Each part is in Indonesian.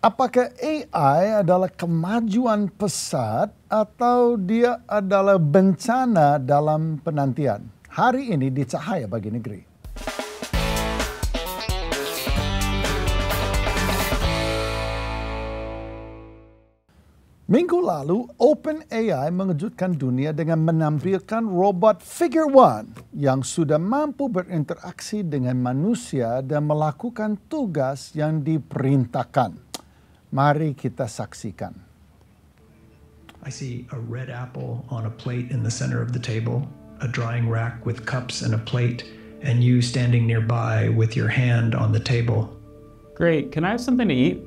Apakah AI adalah kemajuan pesat atau dia adalah bencana dalam penantian? Hari ini di Cahaya Bagi Negeri. Minggu lalu, OpenAI mengejutkan dunia dengan menampilkan robot Figure One yang sudah mampu berinteraksi dengan manusia dan melakukan tugas yang diperintahkan. Mari kita saksikan. I see a red apple on a plate in the center of the table, a drying rack with cups and a plate, and you standing nearby with your hand on the table. Great. Can I have something to eat?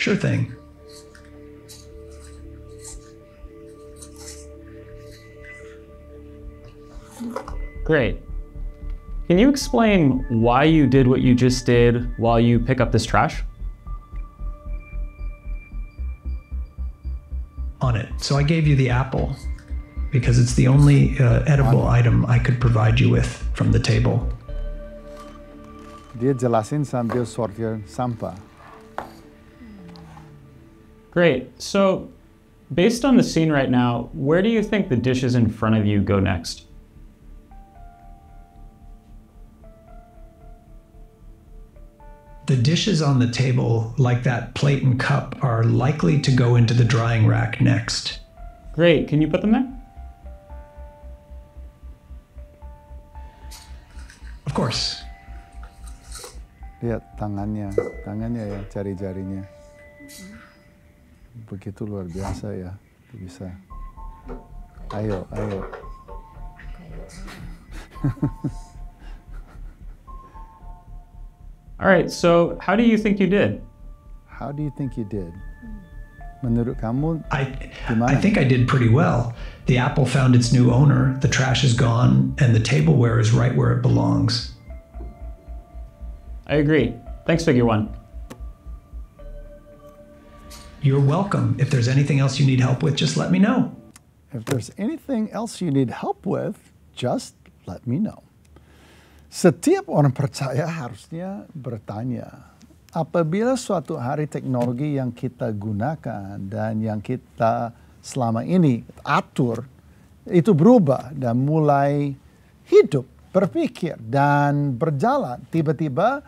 Sure thing. Great. Can you explain why you did what you just did while you pick up this trash? On it. So I gave you the apple because it's the only uh, edible item I could provide you with from the table. Dia jelasin sambil sortir sampah. Great. So, based on the scene right now, where do you think the dishes in front of you go next? The dishes on the table, like that plate and cup, are likely to go into the drying rack next. Great. Can you put them there? Of course. Lihat tangannya, tangannya ya, cari jarinya Begitu luar biasa ya, bisa. Ayo, ayo. All right, so how do you think you did? How do you think you did? I, I think I did pretty well. The apple found its new owner, the trash is gone, and the tableware is right where it belongs. I agree. Thanks, Figure One. You're welcome. If there's anything else you need help with, just let me know. If there's anything else you need help with, just let me know. Setiap orang percaya harusnya bertanya, apabila suatu hari teknologi yang kita gunakan dan yang kita selama ini atur itu berubah dan mulai hidup, berpikir dan berjalan, tiba-tiba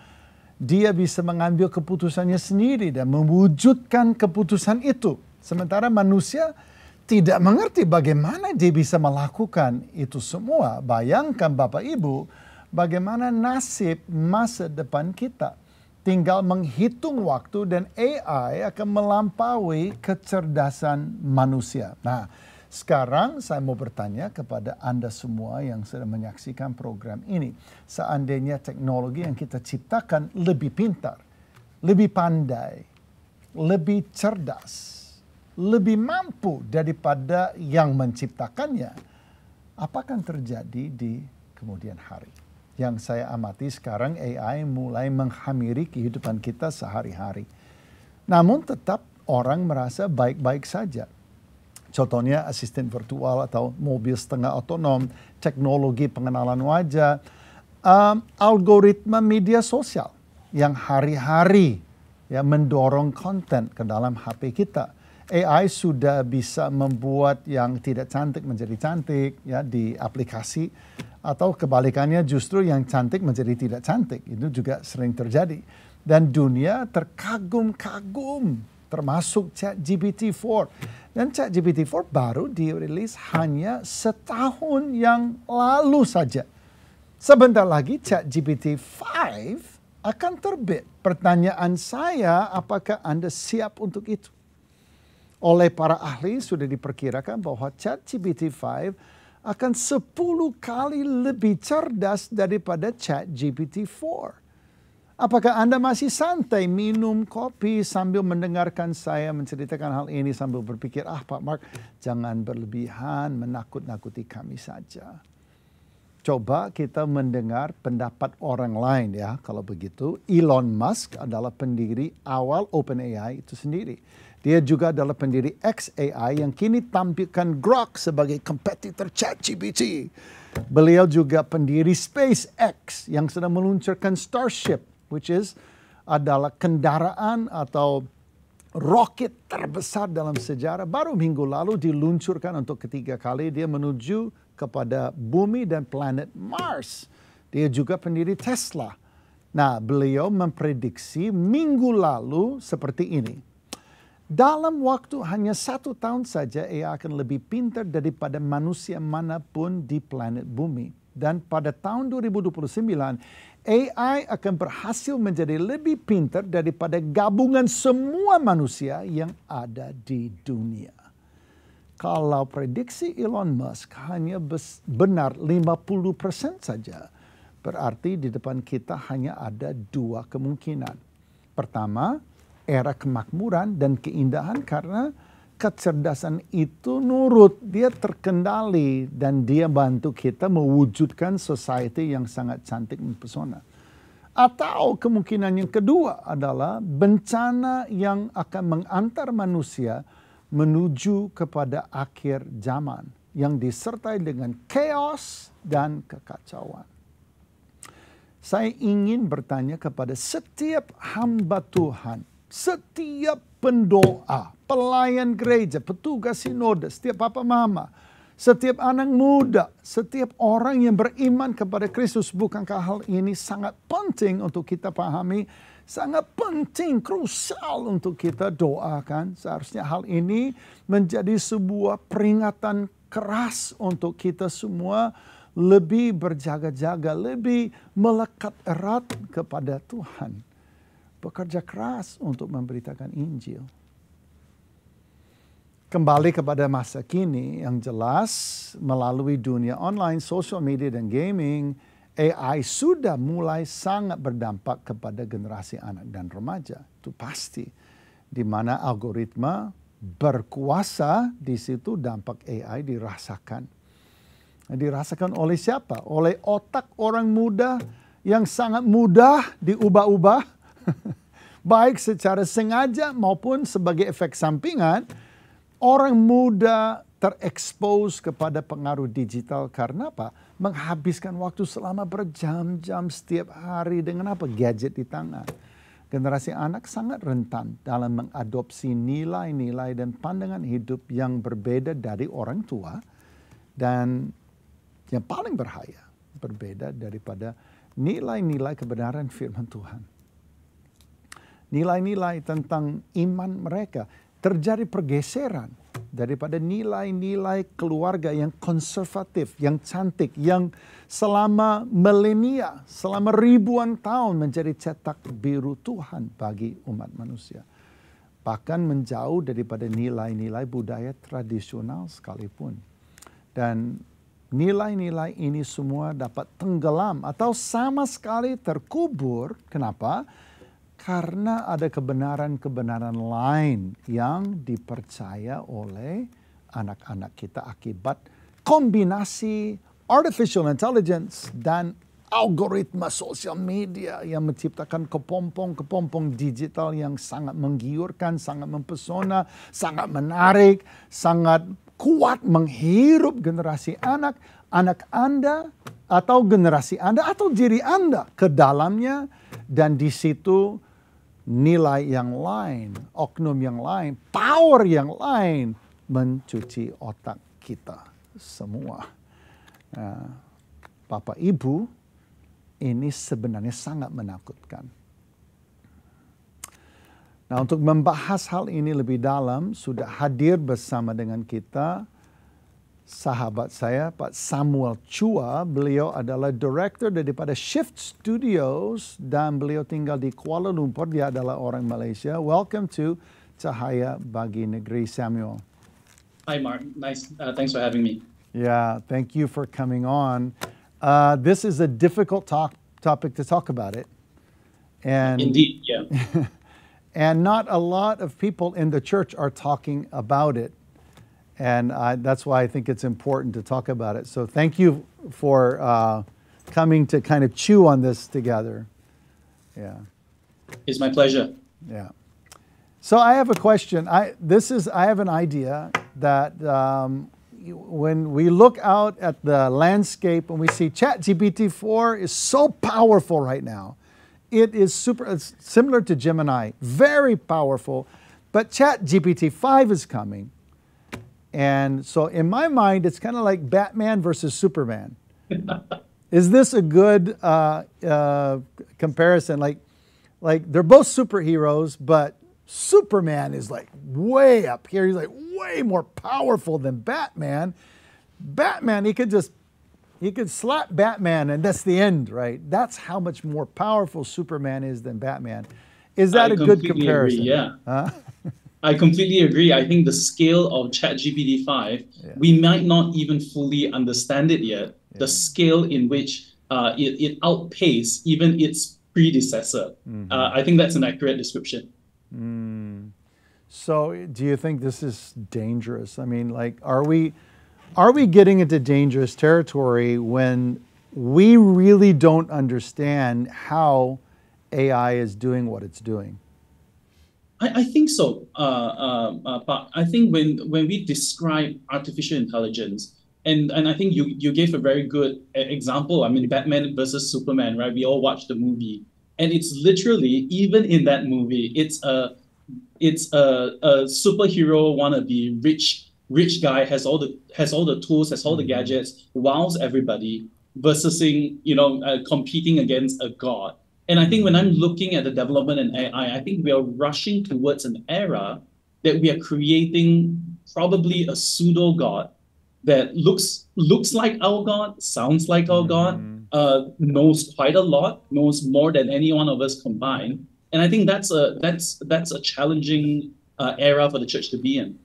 dia bisa mengambil keputusannya sendiri dan mewujudkan keputusan itu. Sementara manusia tidak mengerti bagaimana dia bisa melakukan itu semua. Bayangkan Bapak Ibu, bagaimana nasib masa depan kita. Tinggal menghitung waktu dan AI akan melampaui kecerdasan manusia. Nah, sekarang saya mau bertanya kepada Anda semua yang sedang menyaksikan program ini. Seandainya teknologi yang kita ciptakan lebih pintar, lebih pandai, lebih cerdas, lebih mampu daripada yang menciptakannya, apa akan terjadi di kemudian hari? yang saya amati sekarang AI mulai menghamiri kehidupan kita sehari-hari. Namun tetap orang merasa baik-baik saja. Contohnya asisten virtual atau mobil setengah otonom, teknologi pengenalan wajah, um, algoritma media sosial yang hari-hari ya mendorong konten ke dalam HP kita AI sudah bisa membuat yang tidak cantik menjadi cantik ya di aplikasi atau kebalikannya justru yang cantik menjadi tidak cantik itu juga sering terjadi dan dunia terkagum-kagum termasuk ChatGPT-4 dan ChatGPT-4 baru dirilis hanya setahun yang lalu saja sebentar lagi ChatGPT-5 akan terbit pertanyaan saya apakah Anda siap untuk itu oleh para ahli sudah diperkirakan bahwa ChatGPT 5 akan 10 kali lebih cerdas daripada ChatGPT 4. Apakah Anda masih santai minum kopi sambil mendengarkan saya menceritakan hal ini sambil berpikir, ah Pak Mark, jangan berlebihan menakut-nakuti kami saja. Coba kita mendengar pendapat orang lain ya, kalau begitu. Elon Musk adalah pendiri awal OpenAI itu sendiri. Dia juga adalah pendiri XAI yang kini tampilkan Grok sebagai kompetitor ChatGPT. Beliau juga pendiri SpaceX yang sedang meluncurkan Starship, which is adalah kendaraan atau roket terbesar dalam sejarah. Baru minggu lalu diluncurkan untuk ketiga kali dia menuju kepada bumi dan planet Mars. Dia juga pendiri Tesla. Nah, beliau memprediksi minggu lalu seperti ini. Dalam waktu hanya satu tahun saja ia akan lebih pintar daripada manusia manapun di planet bumi. Dan pada tahun 2029 AI akan berhasil menjadi lebih pintar daripada gabungan semua manusia yang ada di dunia. Kalau prediksi Elon Musk hanya benar 50% saja, berarti di depan kita hanya ada dua kemungkinan. Pertama, era kemakmuran dan keindahan karena kecerdasan itu nurut, dia terkendali dan dia bantu kita mewujudkan society yang sangat cantik mempesona. Atau kemungkinan yang kedua adalah bencana yang akan mengantar manusia menuju kepada akhir zaman yang disertai dengan chaos dan kekacauan. Saya ingin bertanya kepada setiap hamba Tuhan setiap pendoa, pelayan gereja, petugas sinode, setiap papa mama, setiap anak muda, setiap orang yang beriman kepada Kristus, bukankah hal ini sangat penting untuk kita pahami? Sangat penting, krusial untuk kita doakan. Seharusnya hal ini menjadi sebuah peringatan keras untuk kita semua lebih berjaga-jaga, lebih melekat erat kepada Tuhan bekerja keras untuk memberitakan Injil. Kembali kepada masa kini yang jelas melalui dunia online, social media dan gaming, AI sudah mulai sangat berdampak kepada generasi anak dan remaja. Itu pasti. Di mana algoritma berkuasa di situ dampak AI dirasakan. Dirasakan oleh siapa? Oleh otak orang muda yang sangat mudah diubah-ubah Baik secara sengaja maupun sebagai efek sampingan, orang muda terekspos kepada pengaruh digital karena apa? Menghabiskan waktu selama berjam-jam setiap hari dengan apa? Gadget di tangan. Generasi anak sangat rentan dalam mengadopsi nilai-nilai dan pandangan hidup yang berbeda dari orang tua dan yang paling berbahaya berbeda daripada nilai-nilai kebenaran firman Tuhan nilai-nilai tentang iman mereka. Terjadi pergeseran daripada nilai-nilai keluarga yang konservatif, yang cantik, yang selama milenia, selama ribuan tahun menjadi cetak biru Tuhan bagi umat manusia. Bahkan menjauh daripada nilai-nilai budaya tradisional sekalipun. Dan nilai-nilai ini semua dapat tenggelam atau sama sekali terkubur. Kenapa? Kenapa? karena ada kebenaran-kebenaran lain yang dipercaya oleh anak-anak kita akibat kombinasi artificial intelligence dan algoritma sosial media yang menciptakan kepompong-kepompong digital yang sangat menggiurkan, sangat mempesona, sangat menarik, sangat kuat menghirup generasi anak, anak Anda atau generasi Anda atau diri Anda ke dalamnya dan di situ nilai yang lain, oknum yang lain, power yang lain mencuci otak kita semua. Nah, Bapak Ibu, ini sebenarnya sangat menakutkan. Nah, untuk membahas hal ini lebih dalam, sudah hadir bersama dengan kita sahabat saya Pak Samuel Chua. Beliau adalah director daripada Shift Studios dan beliau tinggal di Kuala Lumpur. Dia adalah orang Malaysia. Welcome to Cahaya Bagi Negeri Samuel. Hi Mark, nice. Uh, thanks for having me. Yeah, thank you for coming on. Uh, this is a difficult talk, topic to talk about it. And indeed, yeah. and not a lot of people in the church are talking about it and I, that's why I think it's important to talk about it. So thank you for uh, coming to kind of chew on this together. Yeah. It's my pleasure. Yeah. So I have a question. I this is I have an idea that um, when we look out at the landscape and we see ChatGPT four is so powerful right now, it is super it's similar to Gemini, very powerful, but ChatGPT five is coming and so in my mind, it's kind of like Batman versus Superman. Is this a good uh, uh, comparison? Like, like they're both superheroes, but Superman is like way up here. He's like way more powerful than Batman. Batman, he could just he could slap Batman and that's the end, right? That's how much more powerful Superman is than Batman. Is that I a good comparison? Agree, yeah. Huh? I completely agree. I think the scale of ChatGPT 5, yeah. we might not even fully understand it yet. Yeah. The scale in which uh, it, it outpaced even its predecessor. Mm-hmm. Uh, I think that's an accurate description. Mm. So, do you think this is dangerous? I mean, like, are we, are we getting into dangerous territory when we really don't understand how AI is doing what it's doing? I, I think so. Uh, uh, uh, but I think when when we describe artificial intelligence, and and I think you you gave a very good example. I mean, Batman versus Superman, right? We all watched the movie, and it's literally even in that movie, it's a it's a, a superhero wannabe rich rich guy has all the has all the tools, has all the mm-hmm. gadgets, wows everybody versusing you know uh, competing against a god and I think when I'm looking at the development in AI, I think we are rushing towards an era that we are creating probably a pseudo god that looks looks like our god, sounds like our mm-hmm. god, uh, knows quite a lot, knows more than any one of us combined. And I think that's a that's that's a challenging uh, era for the church to be in.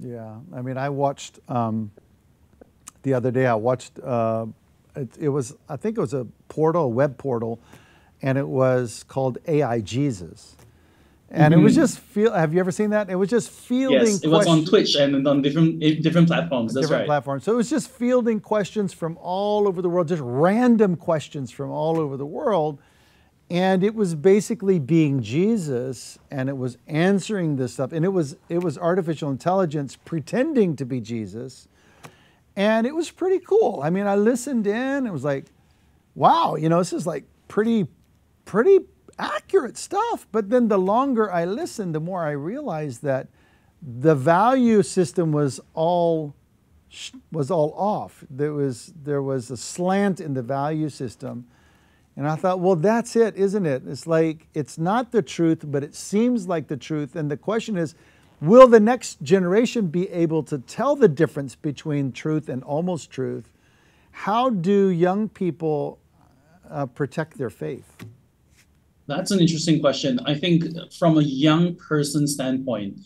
Yeah, I mean, I watched um, the other day. I watched uh, it, it was I think it was a portal, a web portal and it was called AI Jesus. And mm-hmm. it was mm-hmm. just feel. Have you ever seen that? It was just fielding. Yes, it was on Twitch and on different eh, different platforms. That's different right. platforms. So it was just fielding questions from all over the world, just random questions from all over the world, and it was basically being Jesus, and it was answering this stuff, and it was it was artificial intelligence pretending to be Jesus, and it was pretty cool. I mean, I listened in. It was like, wow, you know, this is like pretty pretty accurate stuff. But then the longer I listened, the more I realized that the value system was all was all off. There was there was a slant in the value system. And I thought, well, that's it, isn't it? It's like it's not the truth, but it seems like the truth. And the question is, will the next generation be able to tell the difference between truth and almost truth? How do young people uh, protect their faith? That's an interesting question. I think from a young person standpoint,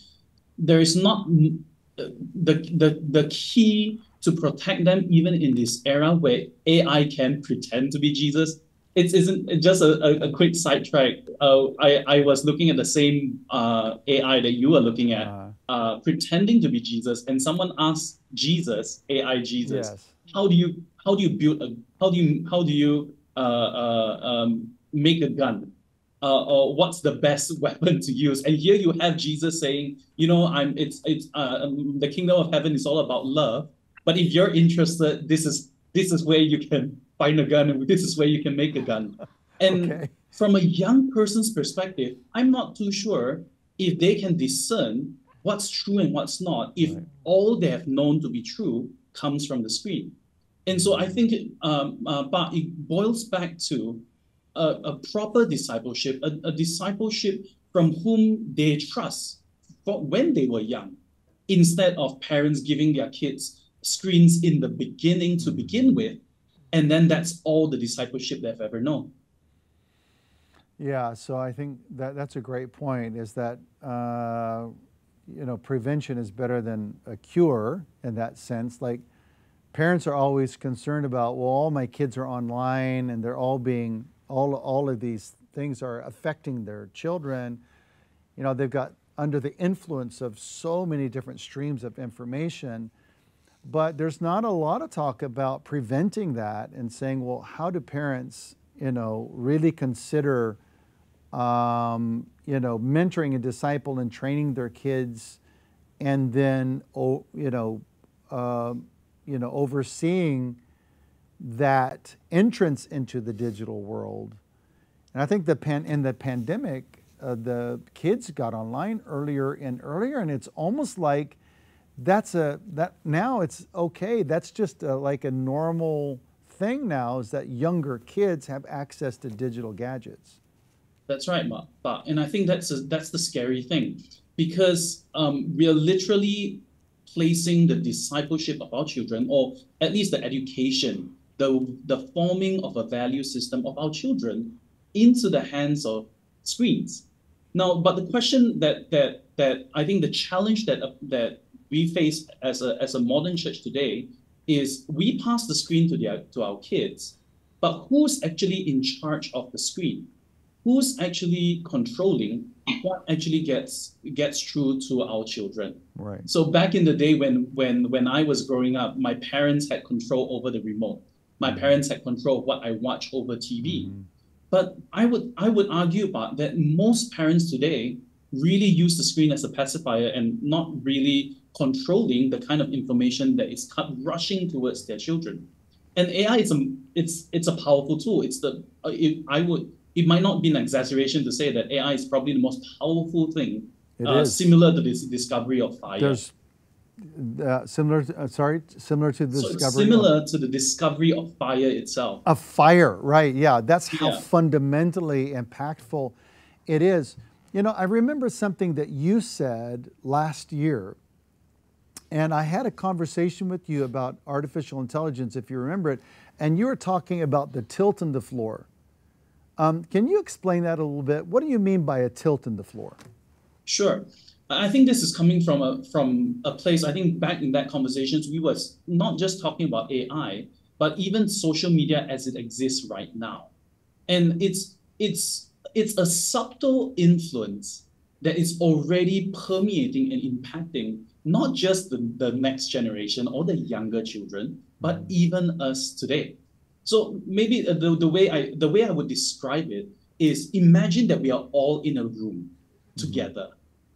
there is not the, the, the key to protect them even in this era where AI can pretend to be Jesus. It isn't just a, a, a, quick sidetrack. Uh, I, I was looking at the same uh, AI that you were looking at, uh, uh, pretending to be Jesus, and someone asked Jesus, AI Jesus, yes. how do you how do you build a how do you how do you uh, uh, um, make a gun? uh, or uh, what's the best weapon to use and here you have jesus saying you know i'm it's it's uh, um, the kingdom of heaven is all about love but if you're interested this is this is where you can find a gun and this is where you can make a gun and okay. from a young person's perspective i'm not too sure if they can discern what's true and what's not if right. all they have known to be true comes from the screen and so i mm. think it, um, uh, but it boils back to a, a proper discipleship, a, a discipleship from whom they trust for when they were young, instead of parents giving their kids screens in the beginning to begin mm. with, and then that's all the discipleship they've ever known. Yeah, so I think that that's a great point. Is that uh, you know prevention is better than a cure in that sense. Like parents are always concerned about, well, all my kids are online and they're all being all, all of these things are affecting their children. You know, they've got under the influence of so many different streams of information, but there's not a lot of talk about preventing that and saying, well, how do parents, you know, really consider, um, you know, mentoring and disciple and training their kids and then, oh, you know, uh, you know, overseeing that entrance into the digital world. And I think the pan in the pandemic, uh, the kids got online earlier and earlier, and it's almost like that's a that now it's okay. That's just a, uh, like a normal thing now is that younger kids have access to digital gadgets. That's right, Mark. But and I think that's a, that's the scary thing because um, we are literally placing the discipleship of our children, or at least the education the, the forming of a value system of our children into the hands of screens. Now, but the question that that that I think the challenge that uh, that we face as a as a modern church today is we pass the screen to the to our kids, but who's actually in charge of the screen? Who's actually controlling what actually gets gets through to our children? Right. So back in the day when when when I was growing up, my parents had control over the remote. My parents had control of what I watch over TV. Mm-hmm. But I would I would argue about that most parents today really use the screen as a pacifier and not really controlling the kind of information that is cut rushing towards their children. And AI is a it's it's a powerful tool. It's the uh, it, I would it might not be an exaggeration to say that AI is probably the most powerful thing, uh, similar to this discovery of fire. There's uh, similar to, uh, sorry similar to the so discovery similar of, to the discovery of fire itself A fire right yeah that's yeah. how fundamentally impactful it is you know i remember something that you said last year and i had a conversation with you about artificial intelligence if you remember it and you were talking about the tilt in the floor um, can you explain that a little bit what do you mean by a tilt in the floor sure I think this is coming from a from a place. I think back in that conversations, we were not just talking about AI, but even social media as it exists right now, and it's it's it's a subtle influence that is already permeating and impacting not just the, the next generation or the younger children, but even us today. So maybe uh, the, the way I the way I would describe it is imagine that we are all in a room mm-hmm. together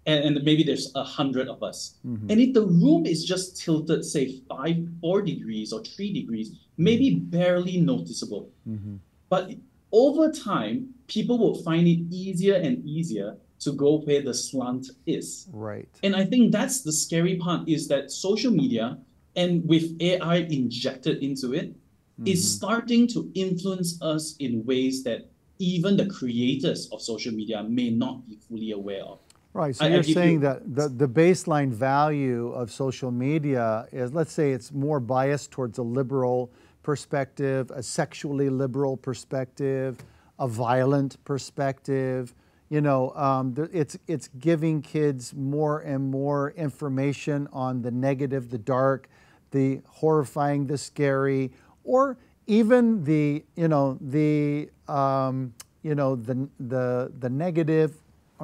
and, and maybe there's a hundred of us. Mm-hmm. And if the room is just tilted, say five, four degrees or three degrees, maybe mm-hmm. barely noticeable. Mm-hmm. But over time, people will find it easier and easier to go where the slant is. Right. And I think that's the scary part is that social media and with AI injected into it, mm-hmm. is starting to influence us in ways that even the creators of social media may not be fully aware of. Right, so you're saying you, that the, the baseline value of social media is, let's say it's more biased towards a liberal perspective, a sexually liberal perspective, a violent perspective. You know, um, it's, it's giving kids more and more information on the negative, the dark, the horrifying, the scary, or even the, you know, the, um, you know, the, the, the negative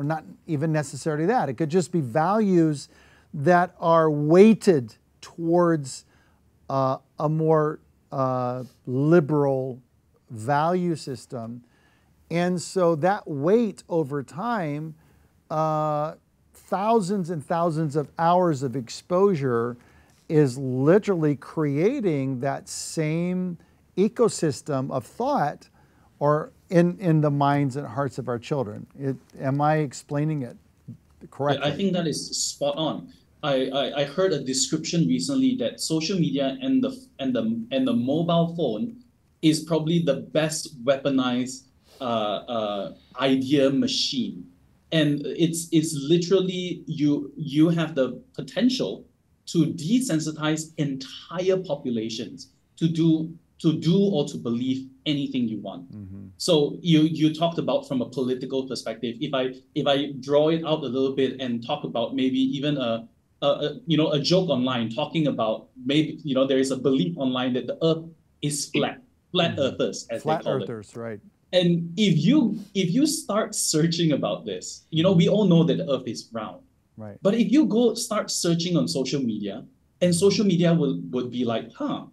or not even necessarily that. It could just be values that are weighted towards uh, a more uh, liberal value system. And so that weight over time, uh, thousands and thousands of hours of exposure is literally creating that same ecosystem of thought or in, in the minds and hearts of our children. It, am I explaining it correctly? I think that is spot on. I, I, I heard a description recently that social media and the and the and the mobile phone is probably the best weaponized uh, uh, idea machine, and it's it's literally you you have the potential to desensitize entire populations to do to do or to believe anything you want. Mm-hmm. So you you talked about from a political perspective. If I if I draw it out a little bit and talk about maybe even a, a, a you know a joke online talking about maybe you know there is a belief online that the earth is flat, flat mm-hmm. earthers as flat they call earthers, it. right? And if you if you start searching about this, you know we all know that the earth is round. Right. But if you go start searching on social media, and social media would, would be like, huh,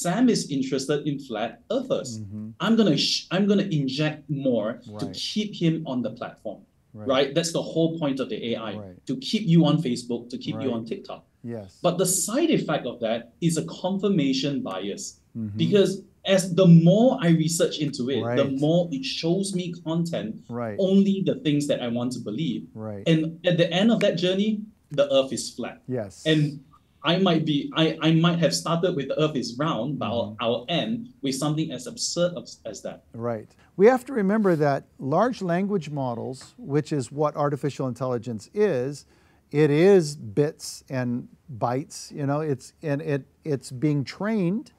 Sam is interested in flat earthers. Mm-hmm. I'm gonna sh- I'm gonna inject more right. to keep him on the platform. Right. right. That's the whole point of the AI right. to keep you on Facebook, to keep you on TikTok. Yes. But the side effect of that is a confirmation bias mm-hmm. because as the more I research into it, right. the more it shows me content, right. only the things that I want to believe. Right. And at the end of that journey, the earth is flat. Yes. And I might be, I, I might have started with the earth is round, but I'll, mm-hmm. I'll end with something as absurd as, as that. Right. We have to remember that large language models, which is what artificial intelligence is, it is bits and bytes, you know, it's, and it, it's being trained,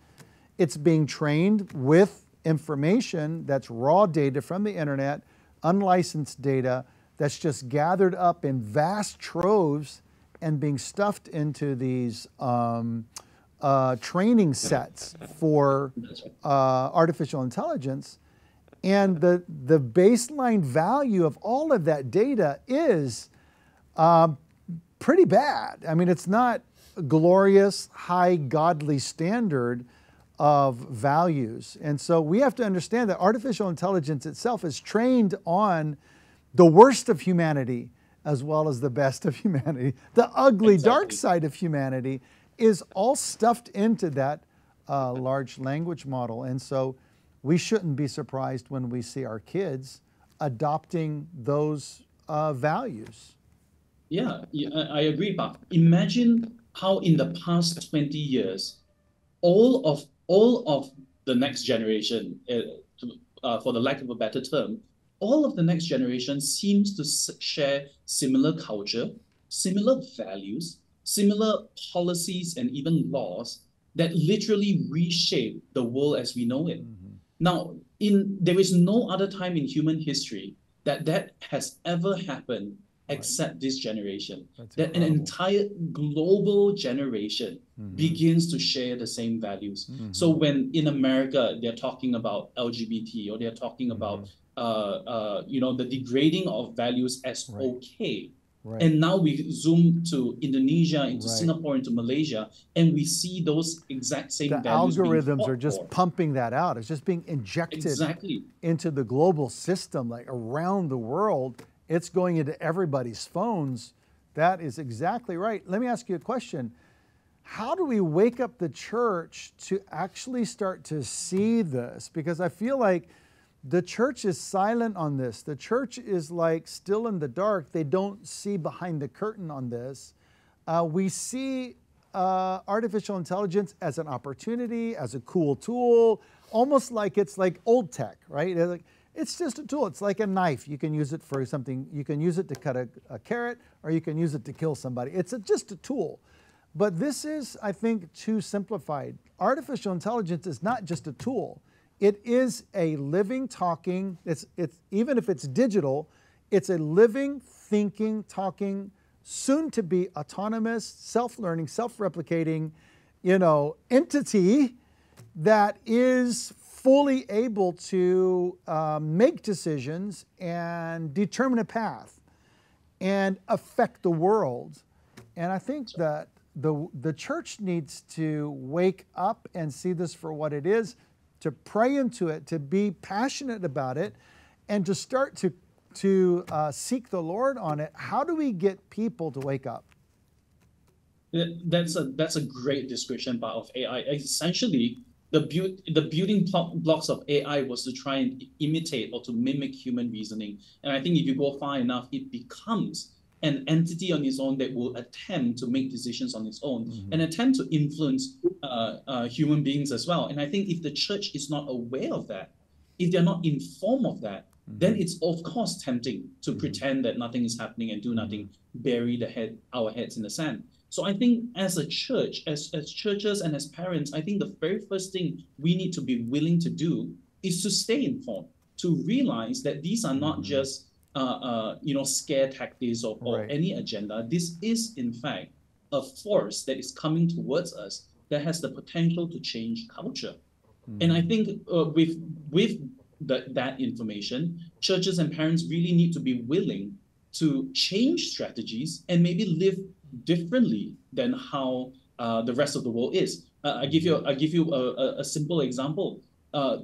it's being trained with information that's raw data from the internet, unlicensed data that's just gathered up in vast troves and being stuffed into these um, uh, training sets for uh, artificial intelligence. And the, the baseline value of all of that data is uh, pretty bad. I mean, it's not glorious, high, godly standard of values. And so we have to understand that artificial intelligence itself is trained on the worst of humanity as well as the best of humanity. The ugly, exactly. dark side of humanity is all stuffed into that uh, large language model. And so we shouldn't be surprised when we see our kids adopting those uh, values. Yeah, I agree, Bob. Imagine how in the past 20 years, all of all of the next generation, uh, to, uh, for the lack of a better term, all of the next generation seems to share similar culture, similar values, similar policies, and even laws that literally reshape the world as we know it. Mm-hmm. Now, in there is no other time in human history that that has ever happened right. except this generation That's that incredible. an entire global generation mm-hmm. begins to share the same values mm-hmm. so when in america they're talking about lgbt or they're talking about mm-hmm. Uh, uh, you know, the degrading of values as right. okay. Right. And now we zoom to Indonesia, into right. Singapore, into Malaysia, and we see those exact same the algorithms are just for. pumping that out. It's just being injected exactly. into the global system, like around the world. It's going into everybody's phones. That is exactly right. Let me ask you a question. How do we wake up the church to actually start to see this? Because I feel like the church is silent on this. The church is like still in the dark. They don't see behind the curtain on this. Uh, we see uh, artificial intelligence as an opportunity, as a cool tool, almost like it's like old tech, right? It's, like, it's just a tool. It's like a knife. You can use it for something. You can use it to cut a, a carrot, or you can use it to kill somebody. It's a, just a tool. But this is, I think, too simplified. Artificial intelligence is not just a tool. It is a living, talking, it's, it's, even if it's digital, it's a living, thinking, talking, soon to be autonomous, self learning, self replicating, you know, entity that is fully able to um, make decisions and determine a path and affect the world. And I think that the, the church needs to wake up and see this for what it is to pray into it, to be passionate about it, and to start to to uh, seek the Lord on it. How do we get people to wake up? That's a that's a great description of AI. Essentially, the bu the building blocks of AI was to try and imitate or to mimic human reasoning. And I think if you go far enough, it becomes an entity on its own that will attempt to make decisions on its own mm-hmm. and attempt to influence uh, uh, human beings as well. And I think if the church is not aware of that, if they're not informed of that, mm-hmm. then it's of course tempting to mm-hmm. pretend that nothing is happening and do mm-hmm. nothing, bury the head, our heads in the sand. So I think as a church, as, as churches and as parents, I think the very first thing we need to be willing to do is to stay informed, to realize that these are not mm-hmm. just uh, uh, you know, scare tactics or, or right. any agenda. This is, in fact, a force that is coming towards us that has the potential to change culture. Mm. And I think uh, with with the, that information, churches and parents really need to be willing to change strategies and maybe live differently than how uh, the rest of the world is. Uh, I give you I give you a, a, a simple example. Uh,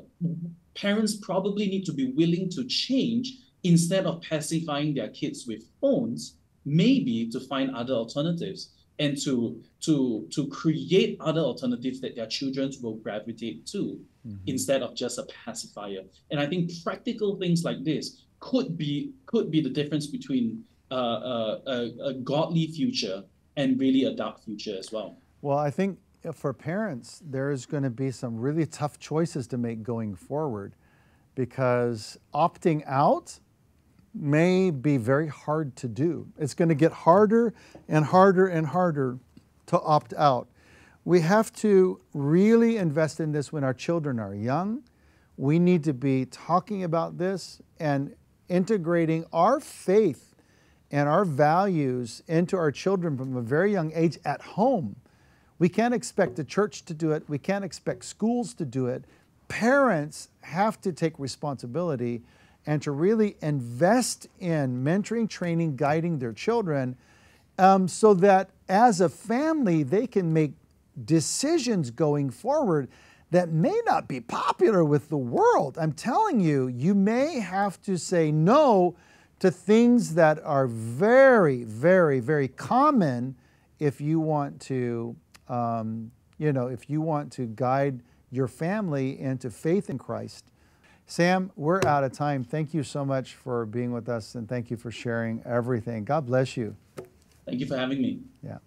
parents probably need to be willing to change instead of pacifying their kids with phones, maybe to find other alternatives and to to to create other alternatives that their children will gravitate to mm-hmm. instead of just a pacifier and i think practical things like this could be could be the difference between uh, uh, a, a godly future and really a dark future as well well i think for parents there's going to be some really tough choices to make going forward because opting out may be very hard to do. It's going to get harder and harder and harder to opt out. We have to really invest in this when our children are young. We need to be talking about this and integrating our faith and our values into our children from a very young age at home. We can't expect the church to do it. We can't expect schools to do it. Parents have to take responsibility and to really invest in mentoring, training, guiding their children um, so that as a family, they can make decisions going forward that may not be popular with the world. I'm telling you, you may have to say no to things that are very, very, very common if you want to, um, you know, if you want to guide your family into faith in Christ. Sam, we're out of time. Thank you so much for being with us and thank you for sharing everything. God bless you. Thank you for having me. Yeah.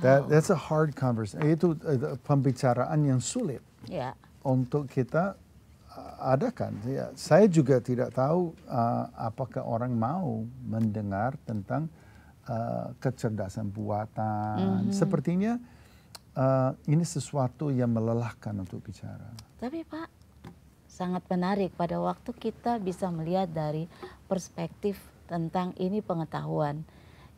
That, that's a hard conversation. Itu eh, eh, pembicaraan yang sulit yeah. untuk kita uh, adakan. Ya, saya juga tidak tahu apakah orang mau mendengar tentang kecerdasan buatan. Mhm. Sepertinya ini sesuatu yang melelahkan untuk bicara. Tapi Pak, sangat menarik pada waktu kita bisa melihat dari perspektif tentang ini pengetahuan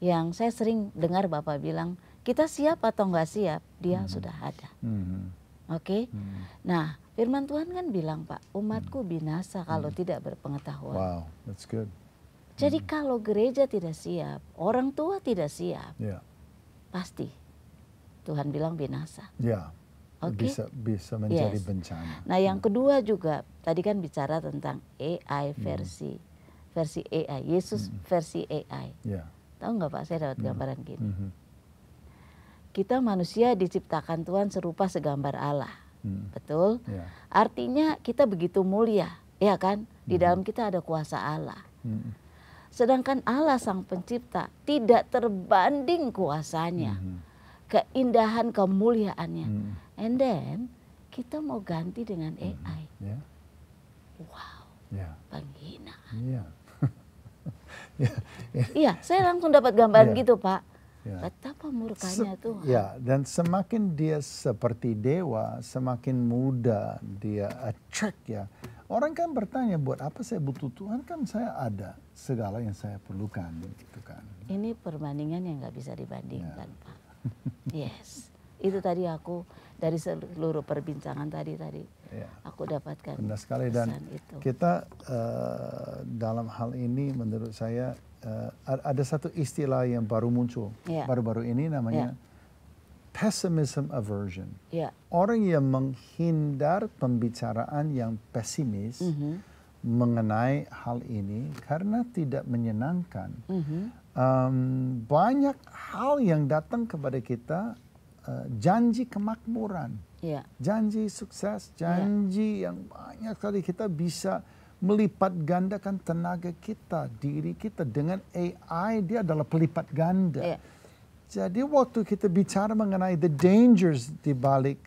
yang saya sering dengar Bapak bilang, kita siap atau enggak siap, dia hmm. sudah ada. Hmm. Oke. Okay? Hmm. Nah, firman Tuhan kan bilang, Pak, umatku hmm. binasa kalau hmm. tidak berpengetahuan. Wow, that's good. Jadi hmm. kalau gereja tidak siap, orang tua tidak siap. Yeah. Pasti Tuhan bilang binasa. Yeah okay. bisa bisa menjadi yes. bencana. Nah, yang hmm. kedua juga tadi kan bicara tentang AI versi hmm. versi AI, Yesus hmm. versi AI. Yeah. Tahu nggak Pak, saya dapat hmm. gambaran gini. Hmm. Kita manusia diciptakan Tuhan serupa segambar Allah. Hmm. Betul? Yeah. Artinya kita begitu mulia, ya kan? Di hmm. dalam kita ada kuasa Allah. Hmm. Sedangkan Allah sang pencipta tidak terbanding kuasanya. Hmm keindahan kemuliaannya. Hmm. And then kita mau ganti dengan AI. Mm, yeah. Wow. Yeah. Penghinaan. Iya. Yeah. Iya, saya langsung dapat gambaran ya. gitu, Pak. Ya. Betapa murkanya Se Tuhan. Ya, dan semakin dia seperti dewa, semakin muda dia attract ya. Orang kan bertanya, buat apa saya butuh Tuhan? Kan saya ada segala yang saya perlukan. Gitu kan. Ini perbandingan yang nggak bisa dibandingkan, yeah. Pak. Yes, itu tadi aku dari seluruh perbincangan tadi tadi ya. aku dapatkan benar sekali dan itu. kita uh, dalam hal ini menurut saya uh, ada satu istilah yang baru muncul iya. baru-baru ya. ini namanya ya. pessimism aversion ya. orang yang menghindar pembicaraan yang pesimis mm -hmm. mengenai hal ini karena tidak menyenangkan mm -hmm. um, banyak hal yang datang kepada kita Eh, janji kemakmuran, ya. janji sukses, ya. janji ya. yang banyak sekali kita bisa melipat gandakan tenaga kita, diri kita dengan AI dia adalah pelipat ganda. Ya. Jadi waktu kita bicara mengenai the dangers di balik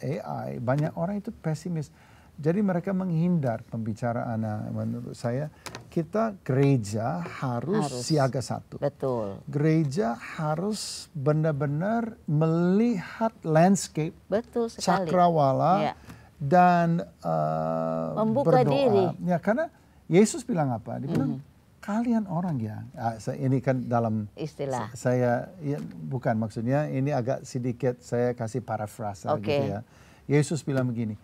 AI, banyak orang itu pesimis jadi mereka menghindar pembicaraan nah, menurut saya. Kita gereja harus, harus. siaga satu. Betul. Gereja harus benar-benar melihat landscape. Betul sekali. Cakrawala. Ya. Dan uh, Membuka berdoa. diri. Ya karena Yesus bilang apa? Dia bilang -hmm kalian orang ya. Ah, ini kan dalam istilah. Saya ya, bukan maksudnya ini agak sedikit saya kasih parafrasa okay. gitu ya. Yesus bilang begini,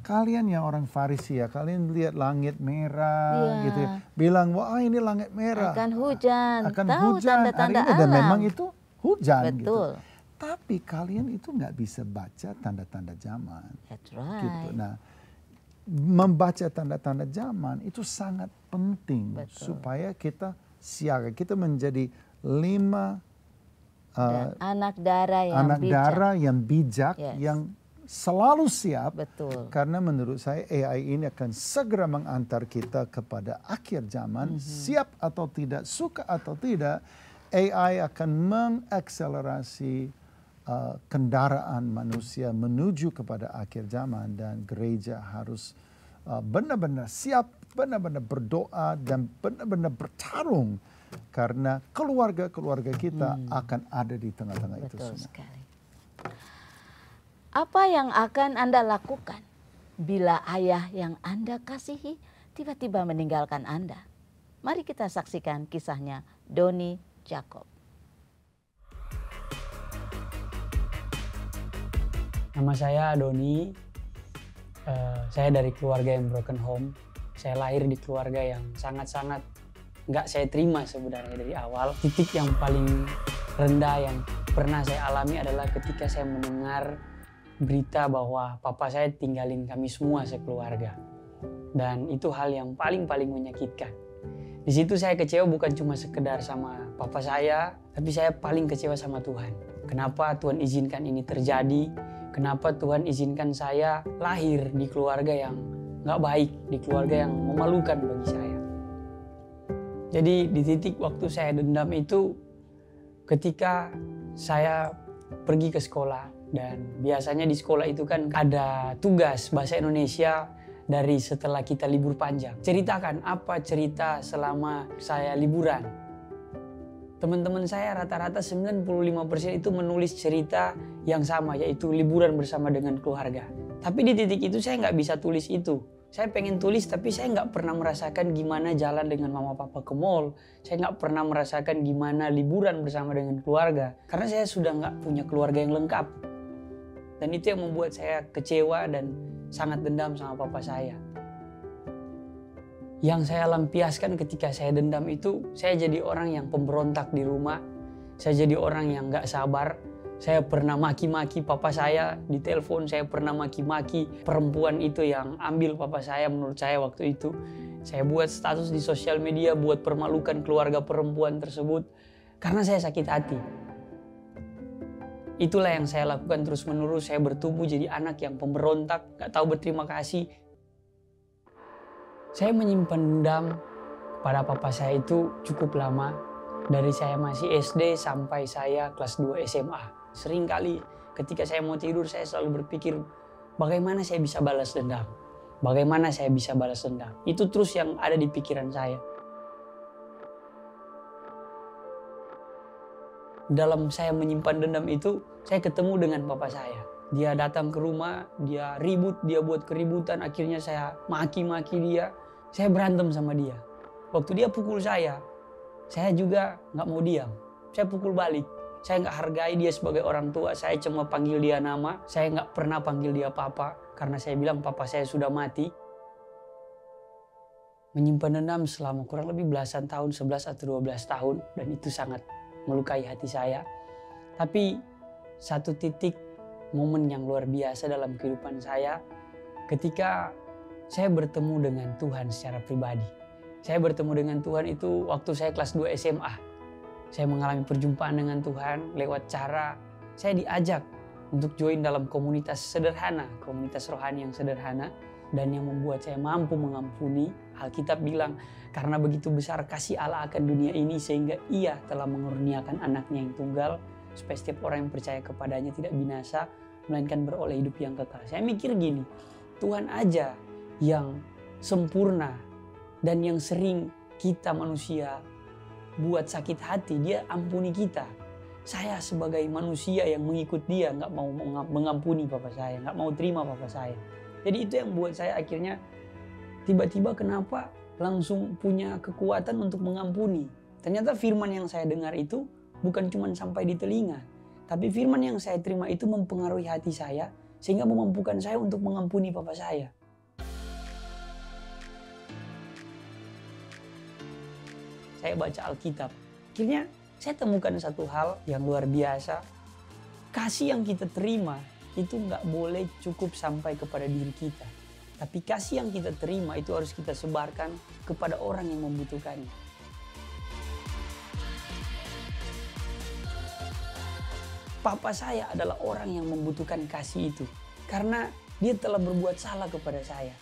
kalian yang orang Farisi ya, kalian lihat langit merah ya. gitu ya. Bilang, wah ini langit merah. Akan hujan. Akan Tahu hujan. Tanda-tanda alam. Dan memang itu hujan gitu. Betul. gitu. Tapi kalian itu nggak bisa baca tanda-tanda zaman. That's gitu. right. Gitu. Nah, membaca tanda-tanda zaman itu sangat penting Betul. supaya kita siaga. Kita menjadi lima uh, anak darah yang anak bijak. darah yang bijak yes. yang selalu siap. Betul. Karena menurut saya AI ini akan segera mengantar kita kepada akhir zaman. Mm -hmm. Siap atau tidak, suka atau tidak, AI akan mengakselerasi uh, kendaraan manusia menuju kepada akhir zaman dan gereja harus uh, benar-benar siap, benar-benar berdoa dan benar-benar bertarung karena keluarga-keluarga kita hmm. akan ada di tengah-tengah itu semua. Sekali. Apa yang akan Anda lakukan bila ayah yang Anda kasihi tiba-tiba meninggalkan Anda? Mari kita saksikan kisahnya Doni Jacob. Nama saya Doni. Uh, saya dari keluarga yang broken home. Saya lahir di keluarga yang sangat-sangat nggak saya terima sebenarnya dari awal. Titik yang paling rendah yang pernah saya alami adalah ketika saya mendengar berita bahwa papa saya tinggalin kami semua sekeluarga. Dan itu hal yang paling-paling menyakitkan. Di situ saya kecewa bukan cuma sekedar sama papa saya, tapi saya paling kecewa sama Tuhan. Kenapa Tuhan izinkan ini terjadi? Kenapa Tuhan izinkan saya lahir di keluarga yang nggak baik, di keluarga yang memalukan bagi saya? Jadi di titik waktu saya dendam itu ketika saya pergi ke sekolah, dan biasanya di sekolah itu kan ada tugas bahasa Indonesia dari setelah kita libur panjang. Ceritakan apa cerita selama saya liburan. Teman-teman saya rata-rata 95% itu menulis cerita yang sama yaitu liburan bersama dengan keluarga. Tapi di titik itu saya nggak bisa tulis itu. Saya pengen tulis tapi saya nggak pernah merasakan gimana jalan dengan mama papa ke mall. Saya nggak pernah merasakan gimana liburan bersama dengan keluarga. Karena saya sudah nggak punya keluarga yang lengkap. Dan itu yang membuat saya kecewa dan sangat dendam sama papa saya. Yang saya lampiaskan ketika saya dendam itu, saya jadi orang yang pemberontak di rumah. Saya jadi orang yang gak sabar. Saya pernah maki-maki papa saya di telepon. Saya pernah maki-maki perempuan itu yang ambil papa saya menurut saya waktu itu. Saya buat status di sosial media buat permalukan keluarga perempuan tersebut karena saya sakit hati. Itulah yang saya lakukan terus menerus. Saya bertumbuh jadi anak yang pemberontak, gak tahu berterima kasih. Saya menyimpan dendam pada papa saya itu cukup lama. Dari saya masih SD sampai saya kelas 2 SMA. Sering kali ketika saya mau tidur saya selalu berpikir bagaimana saya bisa balas dendam. Bagaimana saya bisa balas dendam. Itu terus yang ada di pikiran saya. dalam saya menyimpan dendam itu, saya ketemu dengan papa saya. Dia datang ke rumah, dia ribut, dia buat keributan, akhirnya saya maki-maki dia. Saya berantem sama dia. Waktu dia pukul saya, saya juga nggak mau diam. Saya pukul balik. Saya nggak hargai dia sebagai orang tua. Saya cuma panggil dia nama. Saya nggak pernah panggil dia papa karena saya bilang papa saya sudah mati menyimpan dendam selama kurang lebih belasan tahun, 11 atau 12 tahun dan itu sangat melukai hati saya. Tapi satu titik momen yang luar biasa dalam kehidupan saya ketika saya bertemu dengan Tuhan secara pribadi. Saya bertemu dengan Tuhan itu waktu saya kelas 2 SMA. Saya mengalami perjumpaan dengan Tuhan lewat cara saya diajak untuk join dalam komunitas sederhana, komunitas rohani yang sederhana dan yang membuat saya mampu mengampuni Alkitab bilang, karena begitu besar kasih Allah akan dunia ini sehingga ia telah mengurniakan anaknya yang tunggal supaya setiap orang yang percaya kepadanya tidak binasa melainkan beroleh hidup yang kekal. Saya mikir gini, Tuhan aja yang sempurna dan yang sering kita manusia buat sakit hati, dia ampuni kita. Saya sebagai manusia yang mengikut dia nggak mau mengampuni papa saya, nggak mau terima papa saya. Jadi itu yang buat saya akhirnya tiba-tiba kenapa langsung punya kekuatan untuk mengampuni. Ternyata firman yang saya dengar itu bukan cuma sampai di telinga, tapi firman yang saya terima itu mempengaruhi hati saya sehingga memampukan saya untuk mengampuni papa saya. Saya baca Alkitab. Akhirnya saya temukan satu hal yang luar biasa. Kasih yang kita terima itu nggak boleh cukup sampai kepada diri kita tapi kasih yang kita terima itu harus kita sebarkan kepada orang yang membutuhkannya. Papa saya adalah orang yang membutuhkan kasih itu karena dia telah berbuat salah kepada saya.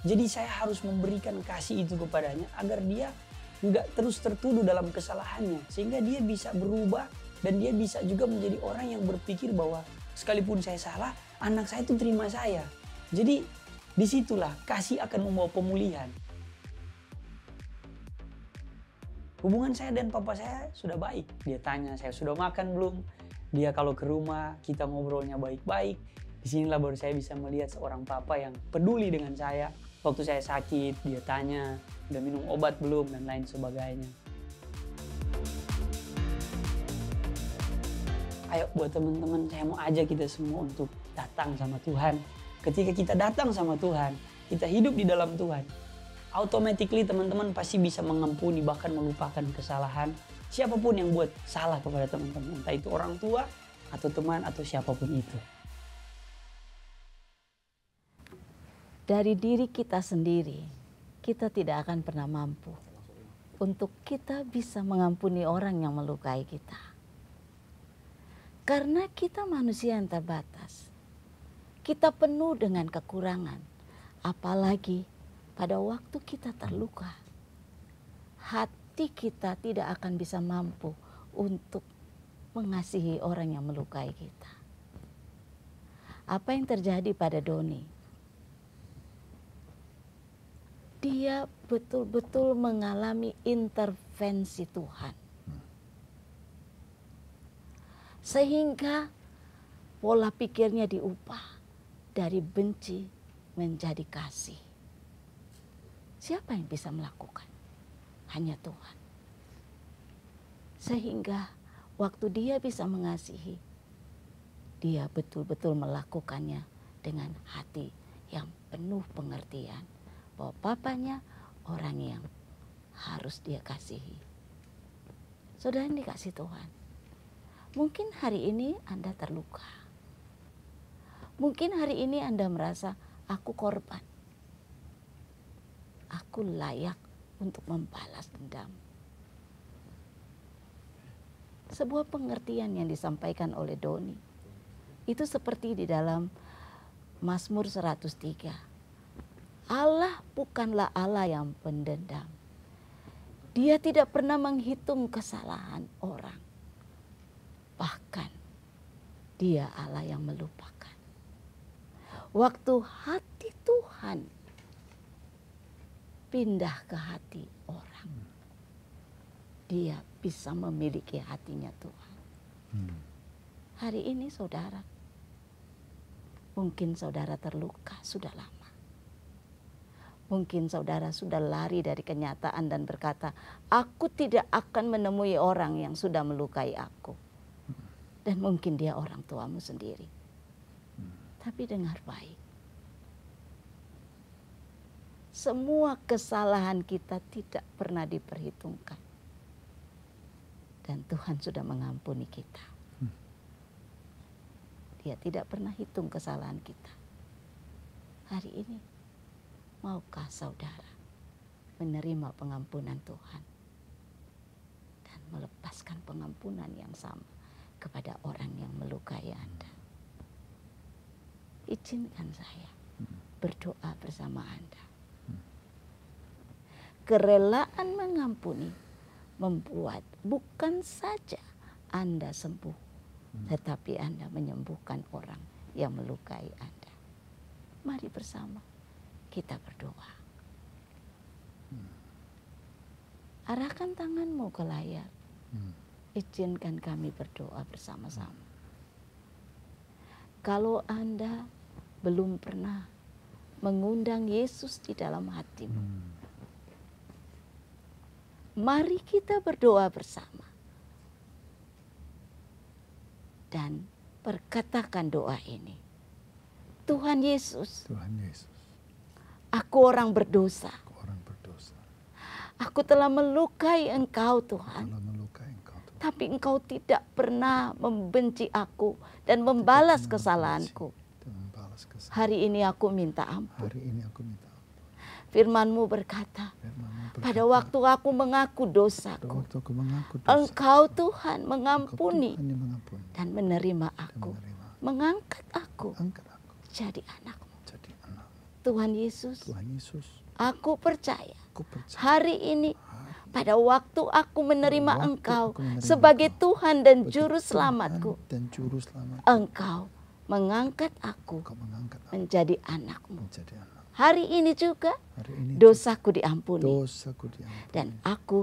Jadi saya harus memberikan kasih itu kepadanya agar dia nggak terus tertuduh dalam kesalahannya sehingga dia bisa berubah dan dia bisa juga menjadi orang yang berpikir bahwa sekalipun saya salah anak saya itu terima saya. Jadi Disitulah kasih akan membawa pemulihan. Hubungan saya dan papa saya sudah baik. Dia tanya, saya sudah makan belum? Dia kalau ke rumah, kita ngobrolnya baik-baik. di Disinilah baru saya bisa melihat seorang papa yang peduli dengan saya. Waktu saya sakit, dia tanya, udah minum obat belum, dan lain sebagainya. Ayo buat teman-teman, saya mau ajak kita semua untuk datang sama Tuhan. Ketika kita datang sama Tuhan, kita hidup di dalam Tuhan. Automatically teman-teman pasti bisa mengampuni bahkan melupakan kesalahan siapapun yang buat salah kepada teman-teman. Entah itu orang tua atau teman atau siapapun itu. Dari diri kita sendiri, kita tidak akan pernah mampu untuk kita bisa mengampuni orang yang melukai kita. Karena kita manusia yang terbatas kita penuh dengan kekurangan. Apalagi pada waktu kita terluka, hati kita tidak akan bisa mampu untuk mengasihi orang yang melukai kita. Apa yang terjadi pada Doni? Dia betul-betul mengalami intervensi Tuhan. Sehingga pola pikirnya diubah dari benci menjadi kasih. Siapa yang bisa melakukan? Hanya Tuhan. Sehingga waktu dia bisa mengasihi, dia betul-betul melakukannya dengan hati yang penuh pengertian bahwa papanya orang yang harus dia kasihi. Saudara yang dikasih Tuhan, mungkin hari ini Anda terluka Mungkin hari ini Anda merasa aku korban. Aku layak untuk membalas dendam. Sebuah pengertian yang disampaikan oleh Doni. Itu seperti di dalam Mazmur 103. Allah bukanlah Allah yang pendendam. Dia tidak pernah menghitung kesalahan orang. Bahkan dia Allah yang melupakan. Waktu hati Tuhan pindah ke hati orang, hmm. dia bisa memiliki hatinya Tuhan. Hmm. Hari ini saudara, mungkin saudara terluka sudah lama. Mungkin saudara sudah lari dari kenyataan dan berkata, aku tidak akan menemui orang yang sudah melukai aku. Hmm. Dan mungkin dia orang tuamu sendiri tapi dengar baik. Semua kesalahan kita tidak pernah diperhitungkan. Dan Tuhan sudah mengampuni kita. Hmm. Dia tidak pernah hitung kesalahan kita. Hari ini, maukah saudara menerima pengampunan Tuhan? Dan melepaskan pengampunan yang sama kepada orang yang melukai Anda izinkan saya hmm. berdoa bersama Anda. Kerelaan mengampuni membuat bukan saja Anda sembuh, hmm. tetapi Anda menyembuhkan orang yang melukai Anda. Mari bersama kita berdoa. Hmm. Arahkan tanganmu ke layar. Izinkan kami berdoa bersama-sama kalau Anda belum pernah mengundang Yesus di dalam hatimu. Hmm. Mari kita berdoa bersama. Dan perkatakan doa ini. Tuhan Yesus. Tuhan Yesus. Aku orang berdosa. Aku, orang berdosa. aku telah melukai Engkau Tuhan. Aku telah tapi engkau tidak pernah membenci aku dan membalas kesalahanku. Hari ini aku minta ampun. Hari ini Firmanmu berkata, pada waktu aku mengaku dosaku, engkau Tuhan mengampuni, dan menerima aku, mengangkat aku, jadi anakmu. Tuhan Yesus, aku percaya hari ini pada waktu aku menerima waktu Engkau aku menerima sebagai engkau. Tuhan dan Juru Selamatku, dan Juru selamatku Engkau mengangkat aku, engkau mengangkat aku menjadi anakmu. Menjadi anak. Hari ini juga Hari ini dosaku, juga. Diampuni. dosaku diampuni dan aku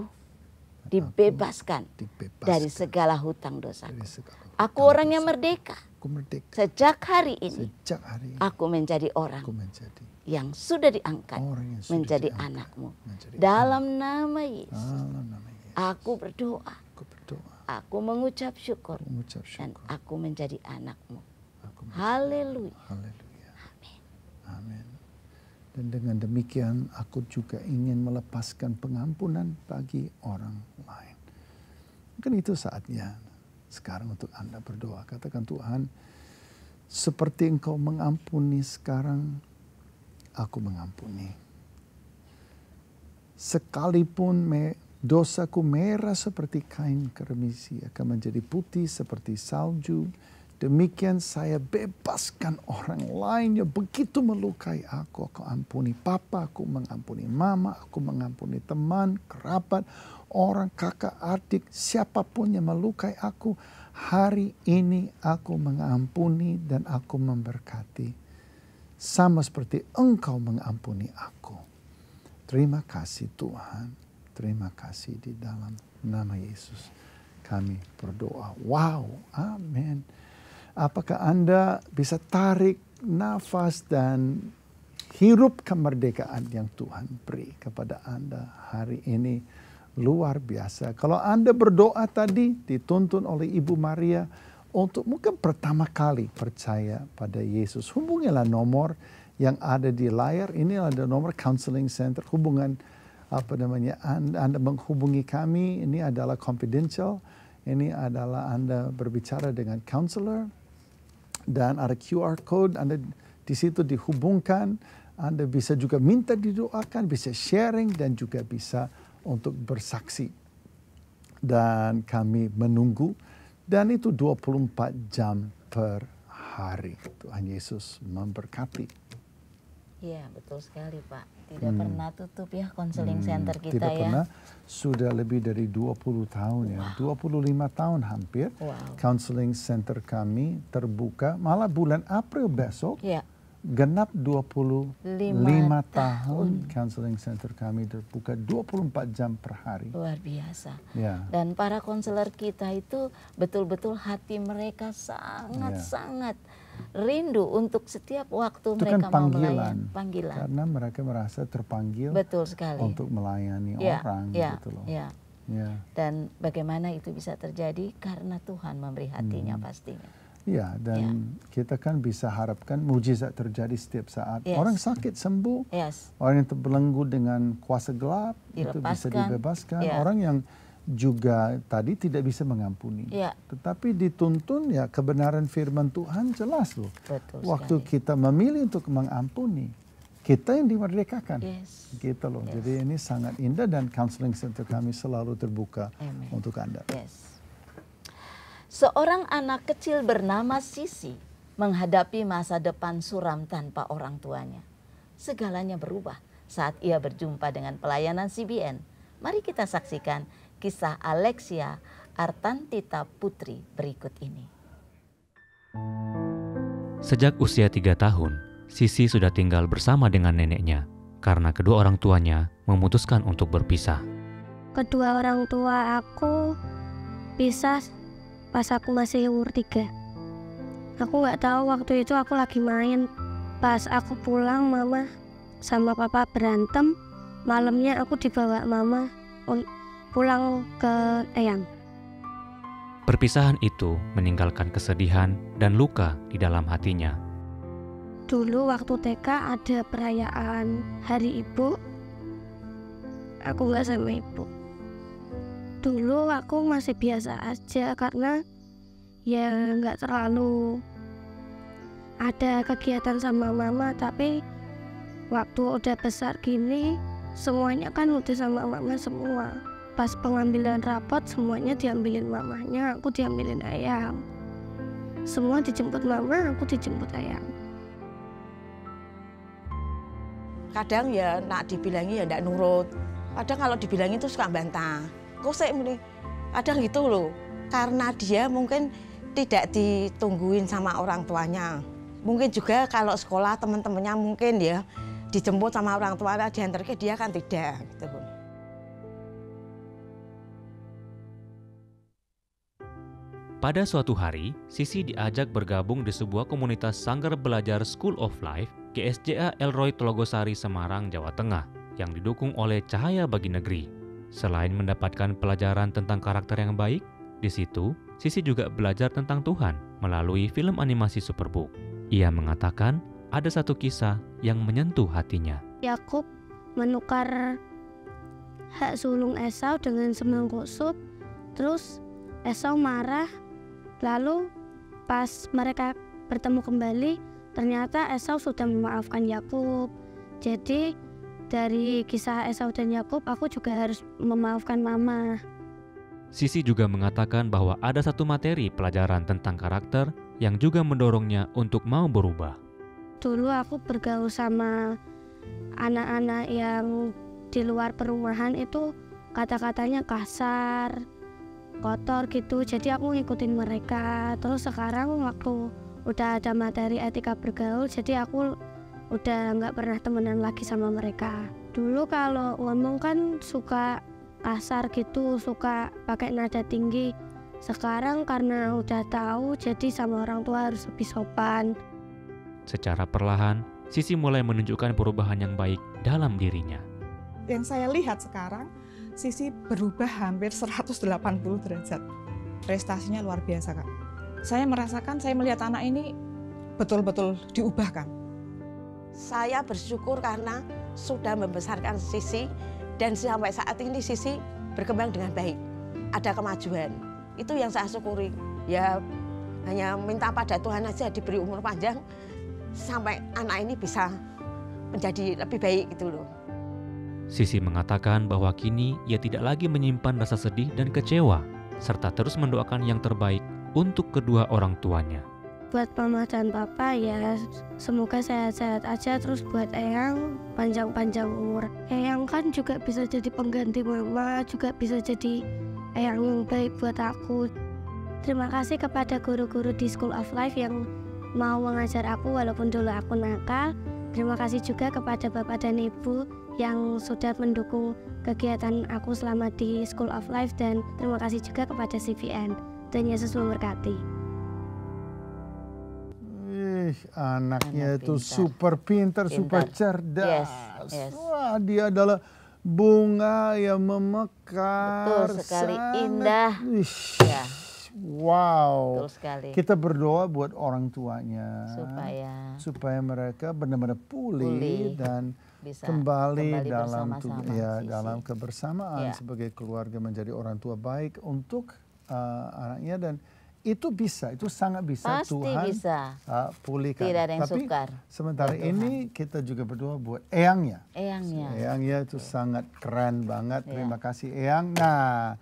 dibebaskan, dibebaskan dari segala hutang dosaku. Dari segala hutang aku orang yang merdeka. Aku merdeka. Sejak hari ini, Sejak hari ini aku menjadi orang aku menjadi yang sudah diangkat yang sudah menjadi diangkat, anakmu. Menjadi Dalam anak. nama Yesus. Nama Yesus. Aku berdoa. Aku berdoa. Aku mengucap syukur. Aku mengucap syukur. Dan aku menjadi anakmu. Aku Haleluya. Haleluya. Amin. Amin. Dan dengan demikian aku juga ingin melepaskan pengampunan bagi orang lain. Mungkin itu saatnya sekarang untuk Anda berdoa. Katakan Tuhan, seperti engkau mengampuni sekarang, aku mengampuni. Sekalipun me, dosaku merah seperti kain kermisi akan menjadi putih seperti salju. Demikian saya bebaskan orang lain yang begitu melukai aku. Aku ampuni papa, aku mengampuni mama, aku mengampuni teman, kerabat, orang, kakak, adik, siapapun yang melukai aku. Hari ini aku mengampuni dan aku memberkati sama seperti Engkau mengampuni aku. Terima kasih Tuhan, terima kasih di dalam nama Yesus kami berdoa. Wow, amin. Apakah Anda bisa tarik nafas dan hirup kemerdekaan yang Tuhan beri kepada Anda hari ini? Luar biasa. Kalau Anda berdoa tadi dituntun oleh Ibu Maria, untuk mungkin pertama kali percaya pada Yesus. Hubungilah nomor yang ada di layar, ini ada nomor counseling center, hubungan apa namanya, Anda, anda menghubungi kami, ini adalah confidential, ini adalah Anda berbicara dengan counselor, dan ada QR code, Anda di situ dihubungkan, Anda bisa juga minta didoakan, bisa sharing, dan juga bisa untuk bersaksi. Dan kami menunggu dan itu 24 jam per hari. Tuhan Yesus memberkati. Iya, betul sekali Pak. Tidak hmm. pernah tutup ya konseling hmm, center kita tidak ya. Tidak pernah. Sudah lebih dari 20 tahun ya. wow. ya. 25 tahun hampir. Wow. Counseling center kami terbuka. Malah bulan April besok. Iya genap 25 Lima tahun counseling center kami terbuka 24 jam per hari. Luar biasa. Ya. Dan para konselor kita itu betul-betul hati mereka sangat-sangat ya. rindu untuk setiap waktu itu kan mereka kan panggilan, mau Panggilan. Karena mereka merasa terpanggil betul sekali. untuk melayani ya, orang ya, gitu loh. Ya. Ya. Dan bagaimana itu bisa terjadi karena Tuhan memberi hatinya hmm. pastinya. Ya, dan ya. kita kan bisa harapkan mujizat terjadi setiap saat. Yes. Orang sakit sembuh, yes. orang yang terbelenggu dengan kuasa gelap Dilepaskan. itu bisa dibebaskan. Ya. Orang yang juga tadi tidak bisa mengampuni, ya. tetapi dituntun ya kebenaran Firman Tuhan jelas loh. Betul Waktu sekali. kita memilih untuk mengampuni, kita yang dimerdekakan, yes. gitu loh. Yes. Jadi ini sangat indah dan counseling center kami selalu terbuka Amen. untuk anda. Yes seorang anak kecil bernama Sisi menghadapi masa depan suram tanpa orang tuanya. Segalanya berubah saat ia berjumpa dengan pelayanan CBN. Mari kita saksikan kisah Alexia Artantita Putri berikut ini. Sejak usia tiga tahun, Sisi sudah tinggal bersama dengan neneknya karena kedua orang tuanya memutuskan untuk berpisah. Kedua orang tua aku pisah pas aku masih umur 3 aku nggak tahu waktu itu aku lagi main pas aku pulang mama sama papa berantem malamnya aku dibawa mama pulang ke Eyang Perpisahan itu meninggalkan kesedihan dan luka di dalam hatinya. Dulu waktu TK ada perayaan Hari Ibu, aku nggak sama ibu dulu aku masih biasa aja karena ya nggak terlalu ada kegiatan sama mama tapi waktu udah besar gini semuanya kan udah sama mama semua pas pengambilan rapot semuanya diambilin mamanya aku diambilin ayam semua dijemput mama aku dijemput ayam kadang ya nak dibilangi ya ndak nurut kadang kalau dibilangin tuh suka bantah kusik muni. ada gitu loh. Karena dia mungkin tidak ditungguin sama orang tuanya. Mungkin juga kalau sekolah teman-temannya mungkin ya dijemput sama orang tuanya diantar ke dia kan tidak gitu. Pada suatu hari, Sisi diajak bergabung di sebuah komunitas Sanggar Belajar School of Life GSJA Elroy Telogosari Semarang, Jawa Tengah yang didukung oleh Cahaya Bagi Negeri. Selain mendapatkan pelajaran tentang karakter yang baik, di situ Sisi juga belajar tentang Tuhan melalui film animasi Superbook. Ia mengatakan ada satu kisah yang menyentuh hatinya. Yakub menukar hak sulung Esau dengan semangkuk sup, terus Esau marah. Lalu pas mereka bertemu kembali, ternyata Esau sudah memaafkan Yakub. Jadi dari kisah Esau dan Yakub, aku juga harus memaafkan mama. Sisi juga mengatakan bahwa ada satu materi pelajaran tentang karakter yang juga mendorongnya untuk mau berubah. Dulu aku bergaul sama anak-anak yang di luar perumahan itu kata-katanya kasar, kotor gitu. Jadi aku ngikutin mereka. Terus sekarang waktu udah ada materi etika bergaul, jadi aku udah nggak pernah temenan lagi sama mereka dulu kalau ngomong kan suka kasar gitu suka pakai nada tinggi sekarang karena udah tahu jadi sama orang tua harus lebih sopan secara perlahan Sisi mulai menunjukkan perubahan yang baik dalam dirinya yang saya lihat sekarang Sisi berubah hampir 180 derajat prestasinya luar biasa kak saya merasakan saya melihat anak ini betul-betul diubahkan saya bersyukur karena sudah membesarkan Sisi dan sampai saat ini Sisi berkembang dengan baik. Ada kemajuan. Itu yang saya syukuri. Ya hanya minta pada Tuhan aja diberi umur panjang sampai anak ini bisa menjadi lebih baik gitu loh. Sisi mengatakan bahwa kini ia tidak lagi menyimpan rasa sedih dan kecewa serta terus mendoakan yang terbaik untuk kedua orang tuanya buat mama dan papa ya semoga sehat-sehat aja terus buat Eyang panjang-panjang umur Eyang kan juga bisa jadi pengganti mama juga bisa jadi Eyang yang baik buat aku terima kasih kepada guru-guru di School of Life yang mau mengajar aku walaupun dulu aku nakal terima kasih juga kepada bapak dan ibu yang sudah mendukung kegiatan aku selama di School of Life dan terima kasih juga kepada CVN dan Yesus memberkati. Ih, anaknya Anak itu pintar. super pintar, pintar. super cerdas. Yes, yes. Wah, dia adalah bunga yang memekar. Betul sekali, sangat. indah. Ya. Wow. Betul sekali. Kita berdoa buat orang tuanya. Supaya. Supaya mereka benar-benar pulih, pulih dan bisa kembali, kembali dalam tu, ya sisi. dalam kebersamaan ya. sebagai keluarga menjadi orang tua baik untuk uh, anaknya dan itu bisa, itu sangat bisa Pasti Tuhan bisa. Uh, pulihkan. Tidak ada yang Tapi sukar. sementara ini kita juga berdoa buat Eyangnya. Eyangnya. Eyangnya itu okay. sangat keren banget. Yeah. Terima kasih Eyang. Nah,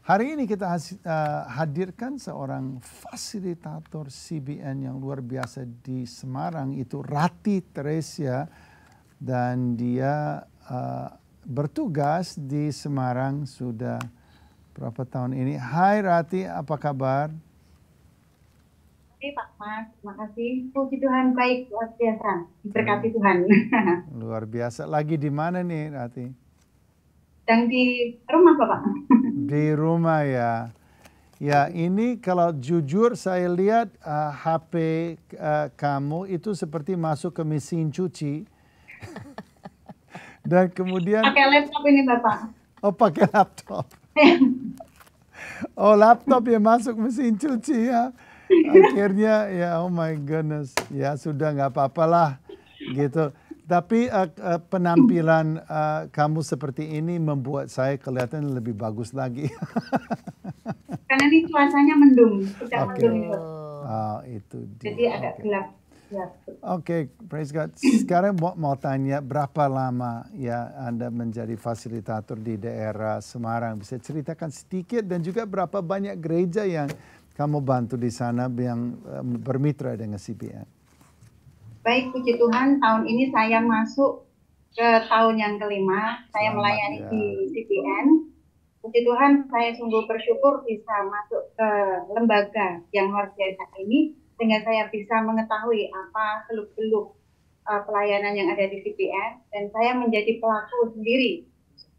hari ini kita has, uh, hadirkan seorang fasilitator CBN yang luar biasa di Semarang itu Rati Teresia dan dia uh, bertugas di Semarang sudah berapa tahun ini. Hai Rati, apa kabar? Oke Pak Mas, terima kasih. Puji Tuhan baik luar biasa, berkati hmm. Tuhan. Luar biasa. Lagi di mana nih Rati? Sedang di rumah Bapak. Di rumah ya. Ya ini kalau jujur saya lihat uh, eh, HP uh, eh, kamu itu seperti masuk ke mesin cuci. Dan kemudian... Pakai laptop ini Bapak. Oh pakai laptop oh laptop ya masuk mesin cuci ya. Akhirnya ya oh my goodness ya sudah nggak apa-apalah gitu. Tapi uh, uh, penampilan uh, kamu seperti ini membuat saya kelihatan lebih bagus lagi. Karena ini cuacanya mendung, sudah okay. mendung. Oh, itu dia. Jadi agak okay. gelap. Ya. Oke, okay, praise God. Sekarang mau, mau tanya berapa lama ya Anda menjadi fasilitator di daerah Semarang? Bisa ceritakan sedikit dan juga berapa banyak gereja yang kamu bantu di sana yang eh, bermitra dengan CPN. Baik, puji Tuhan, tahun ini saya masuk ke tahun yang kelima. Saya melayani ya. di CPN Puji Tuhan, saya sungguh bersyukur bisa masuk ke lembaga yang luar biasa ini sehingga saya bisa mengetahui apa seluk-beluk uh, pelayanan yang ada di CPN dan saya menjadi pelaku sendiri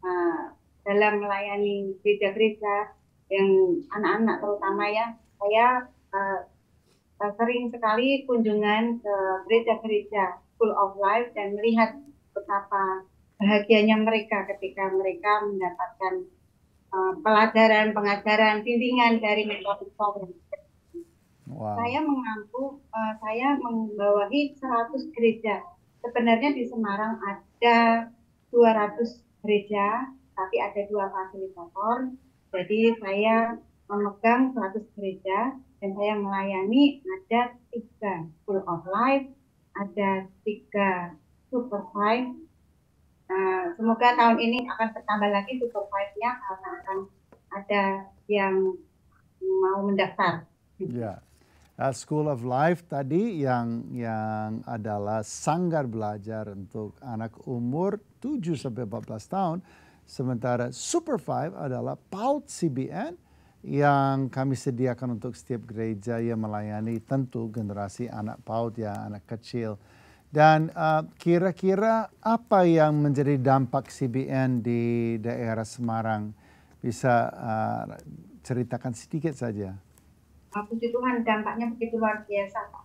uh, dalam melayani gereja-gereja yang anak-anak terutama ya saya uh, sering sekali kunjungan ke gereja-gereja School of Life dan melihat betapa bahagianya mereka ketika mereka mendapatkan uh, pelajaran, pengajaran, bimbingan dari mentor-mentor Wow. Saya mengampu, uh, saya membawahi 100 gereja. Sebenarnya di Semarang ada 200 gereja, tapi ada dua fasilitator. Jadi saya memegang 100 gereja dan saya melayani ada tiga full of life, ada tiga super five. Uh, semoga tahun ini akan bertambah lagi super five-nya karena akan ada yang mau mendaftar. Yeah uh, School of Life tadi yang yang adalah sanggar belajar untuk anak umur 7 sampai 14 tahun. Sementara Super Five adalah Paut CBN yang kami sediakan untuk setiap gereja yang melayani tentu generasi anak Paut ya, anak kecil. Dan eh, kira-kira uh, apa yang menjadi dampak CBN di daerah Semarang? Bisa uh, ceritakan sedikit saja. Ah, puji Tuhan dampaknya begitu luar biasa Pak,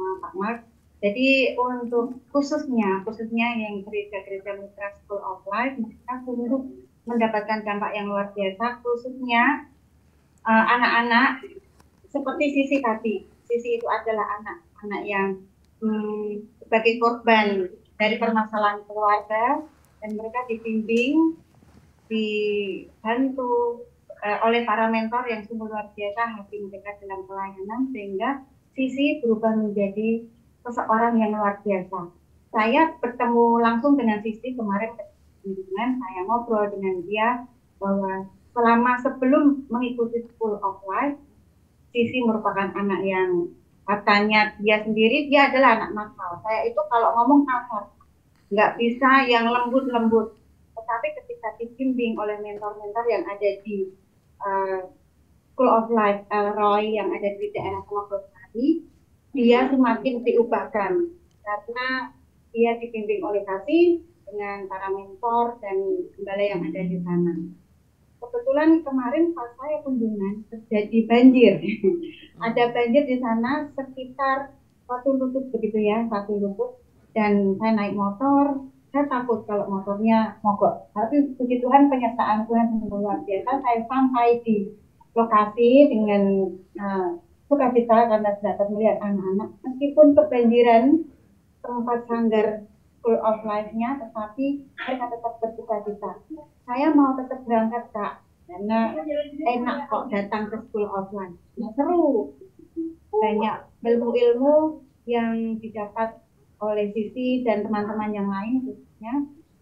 ah, Pak Mark. Jadi untuk khususnya, khususnya yang gereja-gereja mitra School of Life, mereka sungguh mendapatkan dampak yang luar biasa, khususnya ah, anak-anak uh, seperti sisi tadi. Sisi itu adalah anak, anak yang hmm, sebagai korban dari permasalahan keluarga dan mereka dibimbing, dibantu, uh, oleh para mentor yang sungguh luar biasa hati mereka dalam pelayanan sehingga sisi berubah menjadi seseorang yang luar biasa. Saya bertemu langsung dengan sisi kemarin dengan saya ngobrol dengan dia bahwa selama sebelum mengikuti School of Life, Sisi merupakan anak yang katanya dia sendiri dia adalah anak nakal. Saya itu kalau ngomong kasar, nggak bisa yang lembut-lembut. Tetapi ketika dibimbing oleh mentor-mentor yang ada di uh, School of Life Roy yang ada di daerah tadi, dia hmm. semakin diubahkan karena dia dipimpin oleh Kasih dengan para mentor dan gembala yang ada di sana. Kebetulan kemarin pas saya kunjungan terjadi banjir. Hmm. ada banjir di sana sekitar satu lutut begitu ya, satu lutut. Dan saya naik motor, saya takut kalau motornya mogok. Tapi puji Tuhan penyertaan Tuhan luar biasa. Saya sampai di lokasi dengan uh, eh, suka cita karena dapat melihat anak-anak meskipun kebanjiran tempat sanggar school of life-nya, tetapi mereka tetap berduka cita. Saya mau tetap berangkat kak, karena enak kok datang ke school of life. seru, banyak ilmu-ilmu yang didapat oleh Sisi dan teman-teman yang lain khususnya